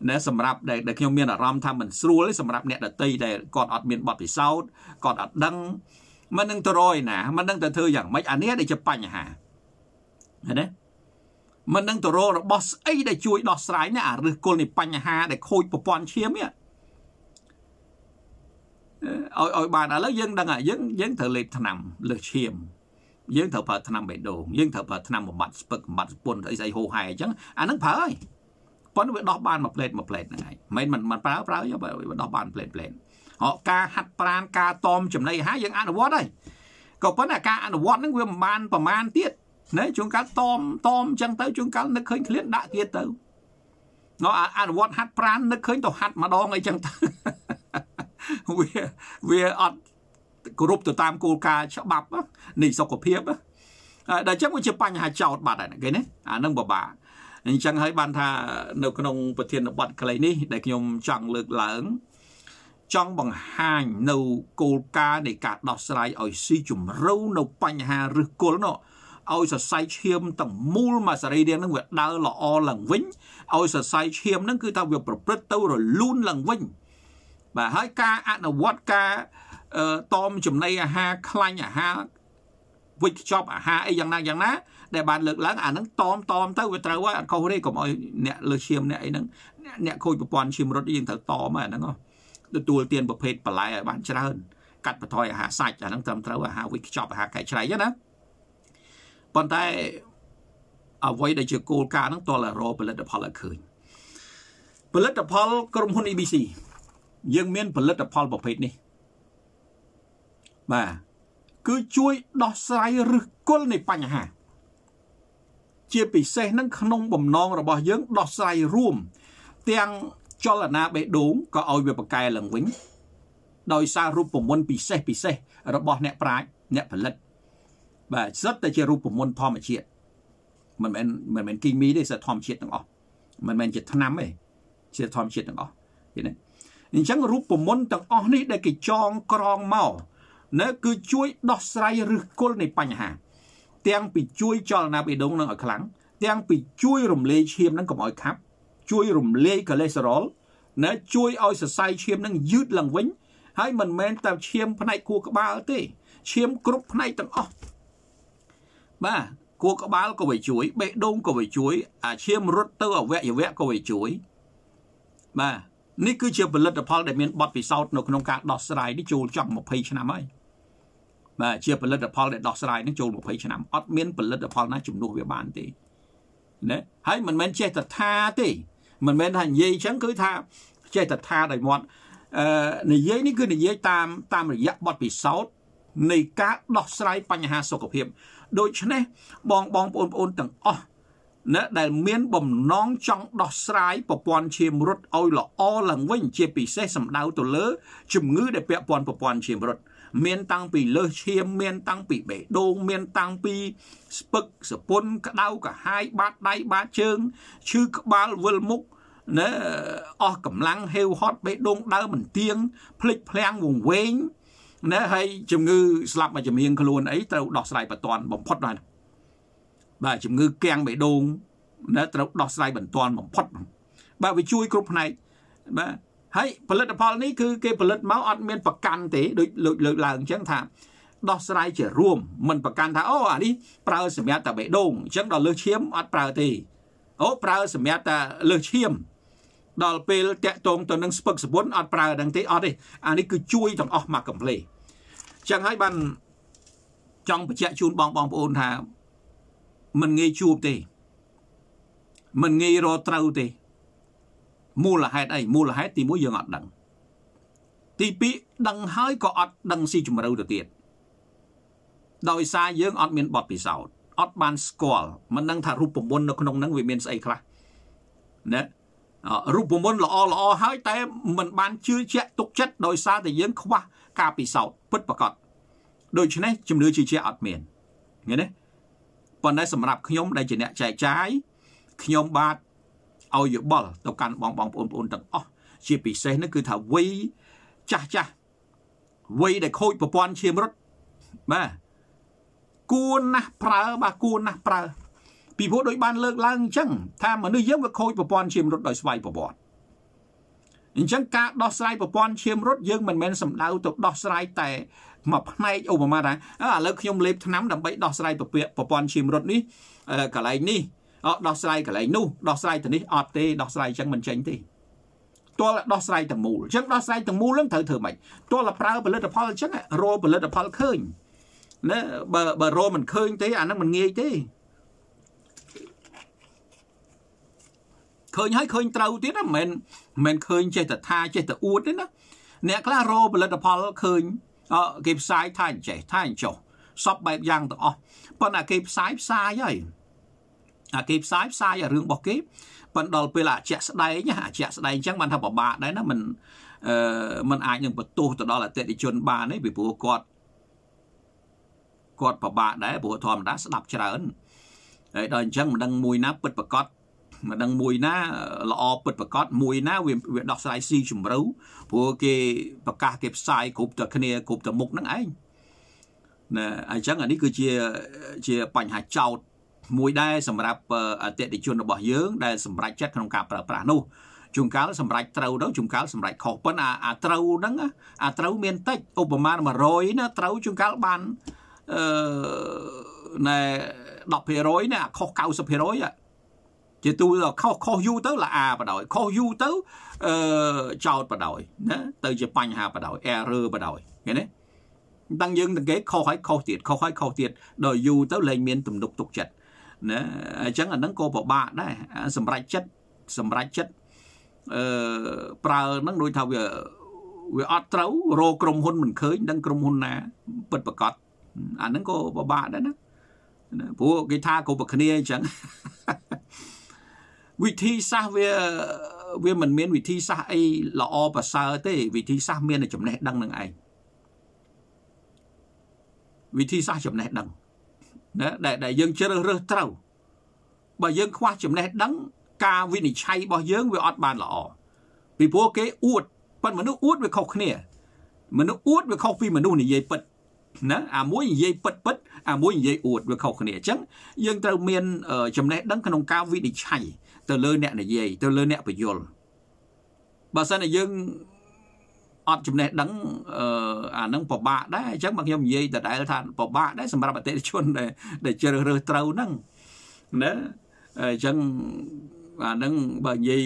ណាសម្រាប់ដែលខ្ញុំមានអារម្មណ៍ថាមិនស្រួលទេសម្រាប់អ្នកដតីដែលគាត់អត់មានបទពិសោធន៍គាត់អត់ដឹងមិននឹងទៅរយណាមិននឹងទៅធ្វើយ៉ាងម៉េចអានេះដែលជាបញ្ហាណាមិននឹងទៅរករបស់ស្អីដែលជួយដោះស្រាយណាអាឫសគល់នៃបញ្ហា ដែលខូចប្រព័ន្ធឈាមនេះឲ្យឲ្យបានឥឡូវយើងដឹងហើយយើងយើងត្រូវលេបថ្នាំលើសឈាម យើងត្រូវប្រើថ្នាំបេះដូងយើងត្រូវប្រើថ្នាំបំបត្តិស្ពឹកបំបត្តិស្ពុនអីស្អីហូរហែអញ្ចឹងអានឹងប្រើហើយប៉ុន្តែវាដោះបានមួយផ្លេតមួយផ្លេតហ្នឹងហើយមិនមិនមិនប្រើប្រើយកវាដោះបានផ្លេតផ្លេតអកការហាត់ប្រានការតមចំណីអាហារយើង អនុវត្តហើយក៏ប៉ុន្តែការអនុវត្តហ្នឹងវាមិនបានប្រមាណទៀតណាជួនកាលតមតមអញ្ចឹងទៅជួនកាលនឹកឃើញឃ្លានដាក់ទៀតទៅណោះអនុវត្តហាត់ប្រាននឹកឃើញទៅហាត់ម្ដងអីចឹងទៅវាវាអត់គោរពទៅតាមគោលការណ៍ច្បាប់នៃសុខភាពដែលចឹងវាជាបញ្ហាចោតបាត់ហ្នឹងគេណាអានឹងបបាអញ្ចឹងហើយបានថា នៅ ក្នុងប្រធានបទក្លែងនេះដែលខ្ញុំចង់លើកឡើងចង់បង្ហាញនៅគោលការណ៍នៃការដោះស្រាយឲ្យស៊ីជម្រៅនៅបញ្ហាឫសគល់នោះឲ្យសរសៃឈាមទាំងមូលមកសរីរាង្គនឹងវាដើរល្អឡើងវិញឲ្យសរសៃឈាមនឹងគឺថាវាប្រព្រឹត្តទៅរលូនឡើងវិញបាទហើយការអនុវត្តការតមចំណីអាហារខ្លាញ់អាហារវិច្ចប់អាហារអីយ៉ាងណាយ៉ាងណាដែលបានលើកឡើងអានឹងតមតមទៅវាត្រូវហើយអត់ខុសទេកុំឲ្យអ្នកលើឈាមអ្នកអីហ្នឹងអ្នកខូចប្រព័ន្ធឈាមរត់យើងត្រូវតមអាហ្នឹងទទួលទានប្រភេទបន្លែឲ្យបានច្រើនកាត់បន្ថយអាហារសាច់អាហ្នឹងត្រឹមត្រូវអាហារវិច្ចប់អាហារកែច្នៃណាប៉ុន្តែអ្វីដែលជាគោលការណ៍ហ្នឹងតលរផលិតផលឲ្យឃើញផលិតផលក្រុមហ៊ុន ABC យើងមានផលិតផលប្រភេទនេះបាទគឺជួយដោះស្រាយឫសគល់នៃបញ្ហាជាពិសេសនឹងក្នុង បំណងរបស់ យើងដោះស្រាយរួម ទាំងចលនាបេះដូងក៏ឲ្យវាប្រកែឡើងវិញ ដោយសាររូបមន្តពិសេសពិសេសរបស់អ្នកប្រាជ្ញអ្នកផលិត បាទសិតតែជារូបមន្តធម្មជាតិមិនមែនមិនមែនគីមីទេសិតធម្មជាតិទាំងអស់មិនមែនជាថ្នាំទេជាធម្មជាតិទាំងអស់ឃើញទេអញ្ចឹងរូបមន្តទាំងអស់នេះដែលគេចងក្រងមកណាគឺជួយដោះស្រាយឫសគល់នៃបញ្ហា ទាំងពីជួយចលនាបេះដូងនឹងឲ្យខ្លាំងទាំងពីជួយរំលាយឈាមនឹងកុំឲ្យខាប់ជួយរំលាយកូលេស្តេរ៉ុលណាជួយឲ្យសរសៃឈាមនឹងយឺតឡើងវិញហើយមិនមែនតែឈាមផ្នែកខួរក្បាលទេឈាមគ្រប់ផ្នែកទាំងអស់បាទគួរក្បាលក៏វាជួយបេះដូងក៏វាជួយ អាឈាមរត់ទៅអវយវៈក៏វាជួយបាទនេះគឺជាផលិតផលដែលមានបទពិសោធន៍នៅក្នុងការដោះស្រាយនេះចូលចំ20ឆ្នាំហើយបាទជាផលិតផលដែលដោះស្រាយនឹងចូល20ឆ្នាំអត់មានផលិតផលណាជំនួសវាបានទេណាហើយមិនមែនចេះតែថាទេមិនមែនថានិយាយអញ្ចឹងគឺថាចេះតែថាដោយមាត់អឺនិយាយនេះគឺនិយាយតាមតាមរយៈបទពិសោធន៍នៃការដោះស្រាយបញ្ហាសុខភាពដូច្នេះបងបងប្អូនប្អូនទាំងអស់ណាដែលមានបំណងចង់ដោះស្រាយប្រព័ន្ធឈាមរត់ឲ្យល្អឡើងវិញជាពិសេសសម្ដៅទៅលើ ជំងឺដែលពាក់ព័ន្ធប្រព័ន្ធឈាមរត់មាន តាំងពីលើសឈាមមានតាំងពីបេះដូងមានតាំងពី ស្ពឹកសពុនក្តៅកាហាយបាតដៃបាតជើងឈឺក្បាលវិលមុខណែអស់កម្លាំងហេវហត់បេះដូងដើរមិនទៀងភ្លេចភ្លាំងវង្វេងណែហើយជំងឺស្លាប់មកជំនៀងខ្លួនអីត្រូវដោះស្រាយបន្ទាន់បំផុតដែរបាទជំងឺគាំងបេះដូងណាត្រូវដោះស្រាយបន្ទាន់បំផុតបាទវាជួយគ្រប់ផ្នែកបាទហើយផលិតផលនេះគឺគេផលិតមកអត់មានប្រកាន់ទេដូចលើកលើកឡើងអញ្ចឹងថាដោះស្រាយជារួមមិនប្រកាន់ថាអូអានេះប្រើសម្រាប់តែបេះដូងអញ្ចឹងដល់លើសឈាមអត់ប្រើទេអូប្រើសម្រាប់តែលើសឈាម ដល់ពេលតាក់ទងទៅនឹងស្ពឹកសពុនអត់ប្រើដល់ទេអត់ទេអានេះគឺជួយទាំងអស់មកកំ pl េអញ្ចឹងហើយបានចង់បញ្ជាក់ជូនបងបងប្អូនថាមិនងាយជួបទេមិនងាយរកត្រូវទេមូលហេតុអីមូលហេតុទី1យើងអត់ដឹងទី2ដឹងហើយក៏អត់ដឹងស៊ីជម្រៅទៅទៀតដោយសារយើងអត់មានបទពិសោធន៍អត់បាន ស្គាល់មិនដឹងថារូបមន្តនៅក្នុងហ្នឹងវាមានស្អីខ្លះណារូបមន្តល្អល្អហើយតែមិនបានជឿជាក់ទុកចិត្តដោយសារតែយើងខ្វះការពិសោធន៍ពិតប្រាកដដូច្នេះជំនឿជឿជាក់អត់មានឃើញទេប៉ុន្តែសម្រាប់ខ្ញុំដែលជាអ្នកចែកចាយខ្ញុំបាទឲ្យយោបល់ទៅកាន់បងបងប្អូនប្អូនទាំងអស់ជាពិសេសនោះគឺថាវ័យចាស់ចាស់វ័យដែលខូចប្រព័ន្ធឈាមរត់បាទគួរណាស់ប្រើបាទគួរណាស់ប្រើពីព្រោះដូចបានលើកឡើងអញ្ចឹងថាមនុស្សយើងវាខូចប្រព័ន្ធឈាមរត់ដោយស្វ័យប្រវត្តិអញ្ចឹងការដោះស្រាយប្រព័ន្ធឈាមរត់យើងមិនមែនសំដៅទៅដោះស្រាយតែមួយផ្នែកឧបមាថាឥឡូវខ្ញុំលេបថ្នាំដើម្បីដោះស្រាយពពាកប្រព័ន្ធឈាមរត់នេះកន្លែងនេះអត់ដោះស្រាយកន្លែងនោះដោះស្រាយទៅនេះអត់ទេដោះស្រាយអញ្ចឹងមិនចេញទេទាល់ដោះស្រាយទាំងមូលអញ្ចឹងដោះស្រាយទាំងមូលនឹងត្រូវធ្វើម៉េចទាល់តែប្រើផលិតផលអញ្ចឹងរោផលិតផលឃើញណាបើបើរោមិនឃើញទេអានឹងមិនងាយទេឃើញហើយឃើញត្រូវទៀតណាមិនមិនឃើញចេះតែថាចេះតែអួតទេណាអ្នកខ្លះរោផលិតផលឃើញគេផ្សាយថាអញ្ចេះថាអញ្ចោះសពបែបយ៉ាងទាំងអស់ប៉ុន្តែគេផ្សាយផ្សាយហើយអាគេផ្សាយផ្សាយរឿងរបស់គេប៉ុន្តែដល់ពេលអាជាក់ស្ដែងអាជាក់ស្ដែងអញ្ចឹងបានថាពិបាកដែរណាមិនអឺมันអាចនឹងបន្ទោសទៅដល់អតិថិជនបានទេពីព្រោះគាត់គាត់ពិបាកដែរព្រោះធម្មតាស្ដាប់ច្រើនហើយដល់អញ្ចឹងមិនដឹងមួយណាពិតប្រកបមិនដឹងមួយណាល្អពិតប្រកបមួយណា វាវាដោះស្រាយស៊ីជម្រៅព្រោះគេប្រកាសគេផ្សាយគ្រប់តែគ្នាគ្រប់តែមុខហ្នឹងឯងណាអញ្ចឹងអានេះគឺជាជាបញ្ហាចោតមួយដែរសម្រាប់អតិថិជនរបស់យើងដែលសម្រេចចិត្តក្នុងការប្រើប្រាស់នោះជួនកាលសម្រេចត្រូវទៅជួនកាលសម្រេចខុសប៉ុន្តែអាត្រូវហ្នឹងអាត្រូវមានតិចឧបមា100ណាត្រូវជួនកាលបានអឺណែ10%ណាខុស90%អាជាទូទៅខុសខុសយូរទៅលអាបដ ாய் ខុសយូរទៅអឺចោតបដ ாய் ណា ទៅជាបញ្ហាបដ ாய் error បដ ாய் ឃើញទេតាំងយើងទាំងគេខុសហើយខុសទៀតខុសហើយខុសទៀតដល់យូរទៅលែងមានទំនុកទុកចិត្តណាអញ្ចឹងអាហ្នឹងក៏ពិបាកដែរសម្រាប់ចិត្តសម្រាប់ចិត្តអឺប្រើហ្នឹងដូចថាវាវាអត់ត្រូវរកក្រុមហ៊ុនមិនឃើញដឹងក្រុមហ៊ុនណាពិតប្រកបអាហ្នឹងក៏ពិបាកដែរណាព្រោះគេថាគ្រប់គ្នាអញ្ចឹងវិធីសាស្ត្រវាវាមិនមានវិធីសាស្ត្រអីល្អប្រសើរទេវិធីសាស្ត្រមានតែចំណេះដឹងនឹងឯងវិធីសាស្ត្រចំណេះដឹងណាដែលដែលយើងជ្រើសរើសត្រូវបើយើងខ្វះចំណេះដឹង ការវិនិច្ឆ័យរបស់យើងវាអត់បានល្អពីព្រោះគេអួតប៉ុន្តែមនុស្សអួតវាខុសគ្នា មនុស្សអួតវាខុសពីមនុស្សនិយាយពិតណាអាមួយនិយាយពិតពិត អាមួយនិយាយអួតវាខុសគ្នាអញ្ចឹងយើងត្រូវមាន ចំណេះដឹងក្នុងការវិនិច្ឆ័យទៅលើអ្នកនិយាយទៅលើអ្នកបញ្យលបើសិនតែយើងអត់ចំណេះដឹងអឺអានឹងពិបាកដែរអញ្ចឹងមកខ្ញុំនិយាយដដែលថាពិបាកដែរសម្រាប់អតិថិជនដែលដែលជ្រើសរើសត្រូវហ្នឹងណាអញ្ចឹងអានឹងបើនិយាយ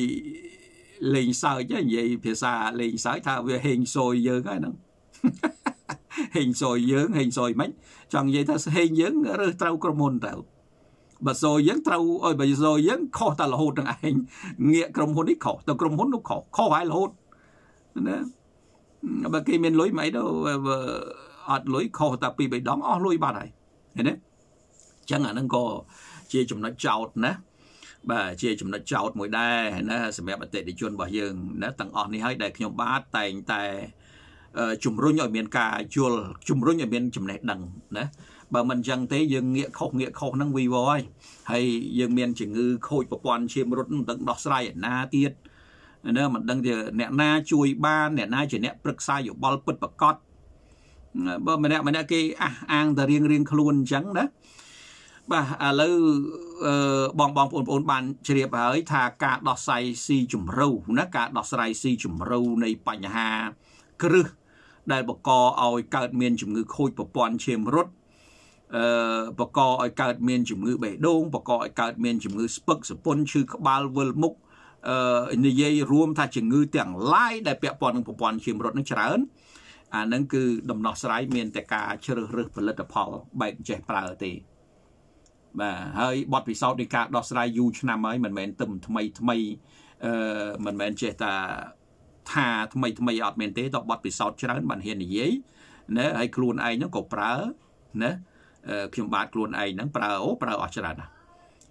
លេងសើចនិយាយភាសាលេងសើចថាវាហេងសយយើងហ្នឹងហេងសយយើងហេងសយមិនចង់និយាយថាហេងយើងរើសត្រូវក្រុមហ៊ុនទៅបើសោយើងត្រូវឲ្យបើសោយើងខុសតែរហូតនឹងឯងងាកក្រុមហ៊ុននេះខុសទៅក្រុមហ៊ុននោះខុសខុសហើយរហូតណាបើគេមានលុយមិនអីទៅអត់លុយខុសតែពីរបីដងអស់លុយបាត់ហើយឃើញទេអញ្ចឹងអាហ្នឹងក៏ជាចំណុចចោតណាបាទជាចំណុចចោតមួយដែរណាសម្រាប់អតិថិជនរបស់យើងណាទាំងអស់នេះហើយដែលខ្ញុំបាទតែងតែជំរុញឲ្យមានការយល់ជំរុញឲ្យមានចំណេះដឹងណាបើមិនអញ្ចឹងទេយើងងាកខុសងាកខុសហ្នឹងវីវហើយហើយយើងមានជំងឺ ខូចប្រព័ន្ធឈាមរត់មិនដឹងដោះស្រាយឯណាទៀតណាមិនដឹងជាអ្នកណា ជួយបាន អ្នកណាជាអ្នកប្រឹក្សាយោបល់ពិតប្រកបបើម្នាក់ម្នាក់គេអះអាងតែរៀងរៀងខ្លួនអញ្ចឹងណាបាទឥឡូវបងបងបងប្អូនបានជ្រាបហើយ ថាការដោះស្រាយស៊ីជំរូវណាការដោះស្រាយស៊ីជំរូវនៃបញ្ហាគ្រឹះដែលបង្កឲ្យកើតមាន ជំងឺខូចប្រព័ន្ធឈាមរត់អឺបកកឲ្យកើតមានជំងឺបេះដូងបកកឲ្យកើតមានជំងឺស្ពឹកសពន់ឈឺក្បាលវិលមុខអឺនិយាយរួមថាជំងឺទាំងឡាយដែលពាក់ព័ន្ធនឹងប្រព័ន្ធឈាមរត់នឹងច្រើន អានឹងគឺដំណោះស្រាយមានតែការជ្រើសរើសផលិតផលបែបចេះប្រើទេបាទហើយបទពិសោធន៍នៃការដោះស្រាយយូរឆ្នាំហើយមិនមែនទឹមថ្មីថ្មីអឺមិនមែនចេះតែថាថ្មីថ្មីអត់មែនទេតបទពិសោធន៍ច្រើនបានហ៊ាននិយាយណាហើយខ្លួនឯងហ្នឹងក៏ប្រើណាខ្ញុំបាទខ្លួនឯងហ្នឹងប្រើអូប្រើអស់ច្រើនណាស់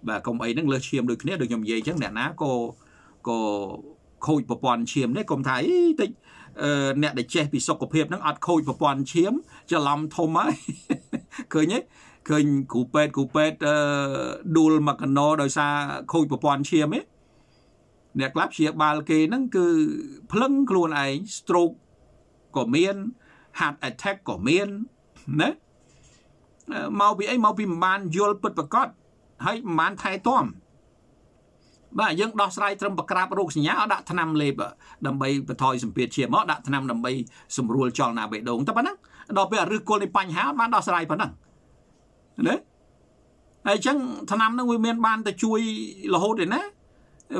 បាទកុំអីហ្នឹងលើសឈាមដូចគ្នាដូចខ្ញុំនិយាយអញ្ចឹងអ្នកណាក៏ក៏ខូចប្រព័ន្ធឈាមនេះកុំថាអីតិចអ្នកដែលចេះពីសុខភាពហ្នឹងអត់ខូចប្រព័ន្ធឈាមច្រឡំធំហើយឃើញទេឃើញគ្រូពេទ្យគ្រូពេទ្យដួលមកកណោដោយសារខូចប្រព័ន្ធឈាមឯងអ្នកខ្លះព្យាបាលគេហ្នឹងគឺភ្លឹងខ្លួនឯង stroke ក៏មាន heart attack ក៏មានណាមកពីអីមកពីមិនបានយល់ពិតប្រកបហើយមិនបានថែទាំបាទយើងដោះស្រាយត្រឹមប្រក្រាបរោគសញ្ញាអត់ដាក់ថ្នាំលេប ដើម្បីបន្ថយសម្ពាធឈាមមកដាក់ថ្នាំដើម្បីសម្រួលចលនាបេះដូងតែប៉ុណ្ណឹងដល់ពេលឫសគល់នៃបញ្ហាបានដោះស្រាយប៉ុណ្ណឹងណាហើយអញ្ចឹងថ្នាំនឹងវាមានបានទៅជួយរហូតទេណា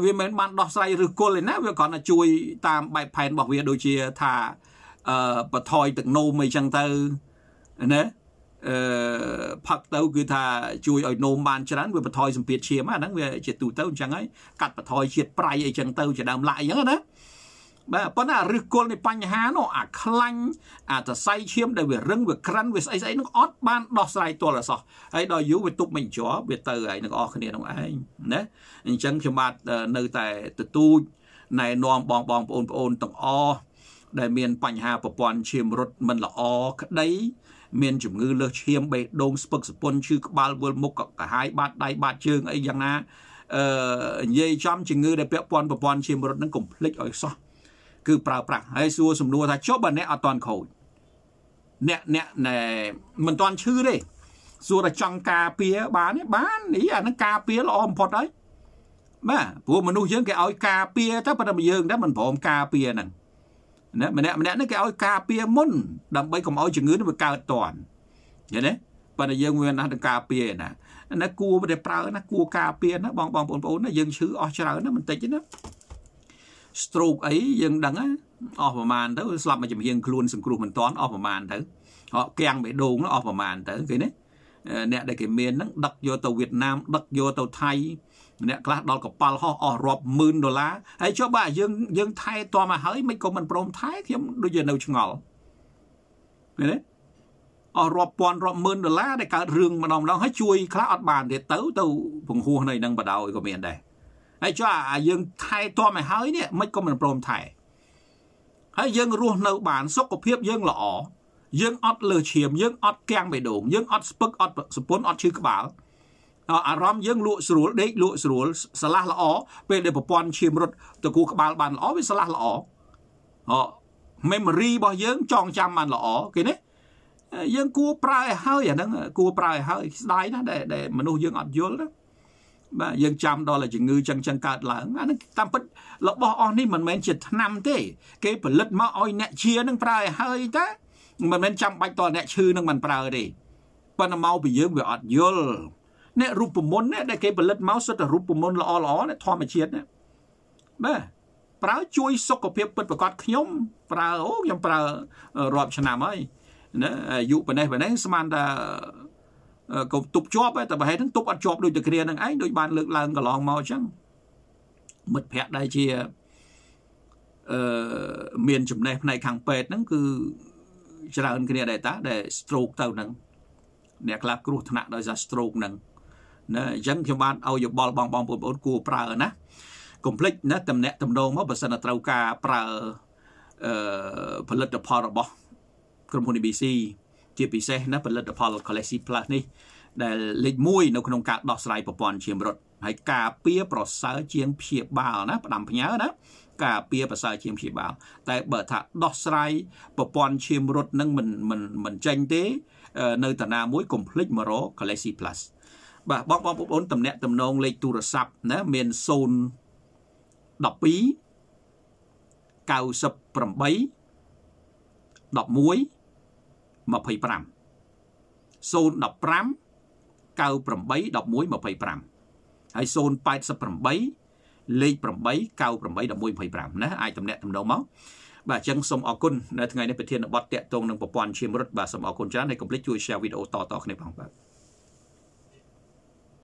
វាមិនបានដោះស្រាយឫសគល់ទេណាវាគ្រាន់តែជួយតាមបែបផែនរបស់វាដូចជាថាអឺបន្ថយទឹកនោមអីចឹងទៅណាអឺផឹកទៅគឺថាជួយឲ្យនោមបានច្រើនវាបន្ថយសម្ពាធឈាមហ្នឹងវាជាទូទៅអញ្ចឹងហើយកាត់បន្ថយជាតិប្រៃអីចឹងទៅជាដើមឡាក់អញ្ចឹងណាបាទប៉ុន្តែឫសគល់នៃបញ្ហានោះអាខ្លាញ់អាសរសៃឈាមដែលវារឹងវាក្រិនវាស្អីស្អីនោះអត់បានដោះស្រាយទាល់តែសោះហើយដល់យូរវាទប់មិនជាប់វាទៅហើយនឹងអស់គ្នានោះឯងណាអញ្ចឹងខ្ញុំបាទនៅតែទទូចណែនាំបងបងប្អូនប្អូនទាំងអស់ដែលមានបញ្ហាប្រព័ន្ធឈាមរត់មិនល្អក្តីមានជំងឺ លើសឈាមបេះដូងស្ពឹកសពន់ឈឺក្បាលវិលមុខកាហាយបាត់ដៃបាត់ជើងអីយ៉ាងណាអឺនិយាយចំជំងឺដែលពាក់ព័ន្ធប្រព័ន្ធឈាមរត់នឹងកុំភ្លេចឲ្យសោះគឺប្រើប្រាស់ហើយសួរសំណួរថាចុះបើអ្នកអត់តន់ខូចអ្នកអ្នកណែមិនតន់ឈឺទេសួរតែចង់ការពារបានទេបាននេះអានឹងការពារល្អបំផុតហើយបាទព្រោះមនុស្សយើងគេឲ្យការពារតែប៉ុន្តែយើងតែមិនព្រមការពារហ្នឹងណាម្នាក់ម្នាក់ហ្នឹងគេឲ្យការពារមុនដើម្បីកុំឲ្យជំងឺនឹងវាកើតតន់ឃើញទេប៉ុន្តែយើងមានណាស់ទៅការពារឯណាណាគួរតែប្រើណាគួរការពារណាបងបងបងប្អូនណាយើងឈឺអស់ច្រើនណាបន្តិចណា stroke អីយើងដឹងណាអស់ប្រមាណទៅស្លាប់មកចំហៀងខ្លួនសង្គ្រោះមិនតាន់អស់ប្រមាណទៅអកកៀងបេះដូងអស់ប្រមាណទៅឃើញទេអ្នកដែលគេមានហ្នឹងដឹកយកទៅវៀតណាមដឹកយកទៅថៃម្នាក់ខ្លះដល់កប៉ាល់ហោះអស់រាប់ម៉ឺនដុល្លារហើយចុះបាទយើងយើងថែទាំមកហើយ មិនក៏មិនព្រមថែខ្ញុំដូចជានៅឆ្ងល់ឃើញទេអស់រាប់ពាន់រាប់ម៉ឺនដុល្លារដែលកើតរឿងម្ដងម្ដងហើយជួយខ្លះអត់បានទៀតទៅទៅពង្ហួសនៅនឹងបដ ாய் ក៏មានដែរហើយចុះអាយើងថែទាំឲ្យហើយនេះមិនក៏មិនព្រមថែហើយយើងរស់នៅបានសុខភាពយើងល្អយើងអត់លើឈាមយើងអត់គាំងបេះដូងយើងអត់ស្ពឹកអត់សពន់អត់ឈឺក្បាលអារម្មណ៍យើងលក់ស្រួលដេកលក់ស្រួលស្លាស់ល្អពេលដែលប្រព័ន្ធឈាមរត់ទៅគូក្បាលបានល្អវាស្លាស់ល្អអ memory របស់យើងចងចាំបានល្អគេណាយើងគួរប្រើឲ្យហើយអាហ្នឹងគួរប្រើឲ្យហើយស្ដាយណាដែលដែលមនុស្សយើងអត់យល់ណាបាទយើងចាំដល់តែជំងឺចឹងចឹងកើតឡើងអាហ្នឹងតាមពិតរបស់អស់នេះមិនមែនជាឆ្នាំទេគេផលិតមកឲ្យ អ្នកជានឹងប្រើឲ្យហើយតាមិនមែនចាំបាច់តអ្នកឈឺនឹងមិនប្រើទេប៉ុន្តែមកពីយើងវាអត់យល់អ្នក រូបមន្តដែលគេផលិតមកសុទ្ធតែរូបមន្តល្អល្អធម្មជាតិណាបាទប្រើជួយ សុខភាពពិតប្រាកដខ្ញុំ ប្រើអូខ្ញុំប្រើរាប់ឆ្នាំហើយណាអាយុប៉ុណ្ណេះប៉ុណ្ណេះស្មានថាកុំទប់ជាប់តែប្រហែលហ្នឹងទប់អត់ជាប់ដូចតែគ្រាហ្នឹងឯងដូចបានលើកឡើងកន្លងមកអញ្ចឹងមិត្តភ័ក្តិដែលជាអឺមានចំណេះផ្នែកខាងពេទ្យហ្នឹងគឺច្រើនគ្នាដែរតាដែល stroke ទៅនឹងអ្នកខ្លះគ្រោះថ្នាក់ដោយសារ stroke នឹងណាអញ្ចឹងខ្ញុំបានឲ្យយោបល់បងបងប្អូនគួរប្រើណាកុំភ្លេចណាតំណែងតំណងមកបើសិនតែត្រូវការប្រើអឺផលិតផលរបស់ក្រុមហ៊ុន ABC ជាពិសេសណាផលិតផល Collection Plus នេះដែលលេខ1នៅក្នុងការដោះស្រាយប្រព័ន្ធឈាមរត់ហើយការពៀប្រសើរជាងព្យាបាល ណាផ្ដាំផ្ញើណាការពារប្រសើរជាងព្យាបាលតែបើថាដោះស្រាយប្រព័ន្ធឈាមរត់នឹងមិនមិនមិនចេញទេ នៅ តាណាមួយកុំភ្លេចមករក Galaxy Plus បាទបងបងប្អូនតំណាក់តំណងលេខទូរស័ព្ទណាមាន012 98 11 25 015 98 11 25ហើយ088លេខ8 981825ណាអាចតំណាក់តំណងមកបាទអញ្ចឹងសូមអរគុណនៅថ្ងៃនេះប្រធានបទតកតងនឹងប្រព័ន្ធឈាមរត់បាទសូមអរគុណច្រើនហើយកុំភ្លេចជួយ share វីដេអូតតគ្នាផងបាទ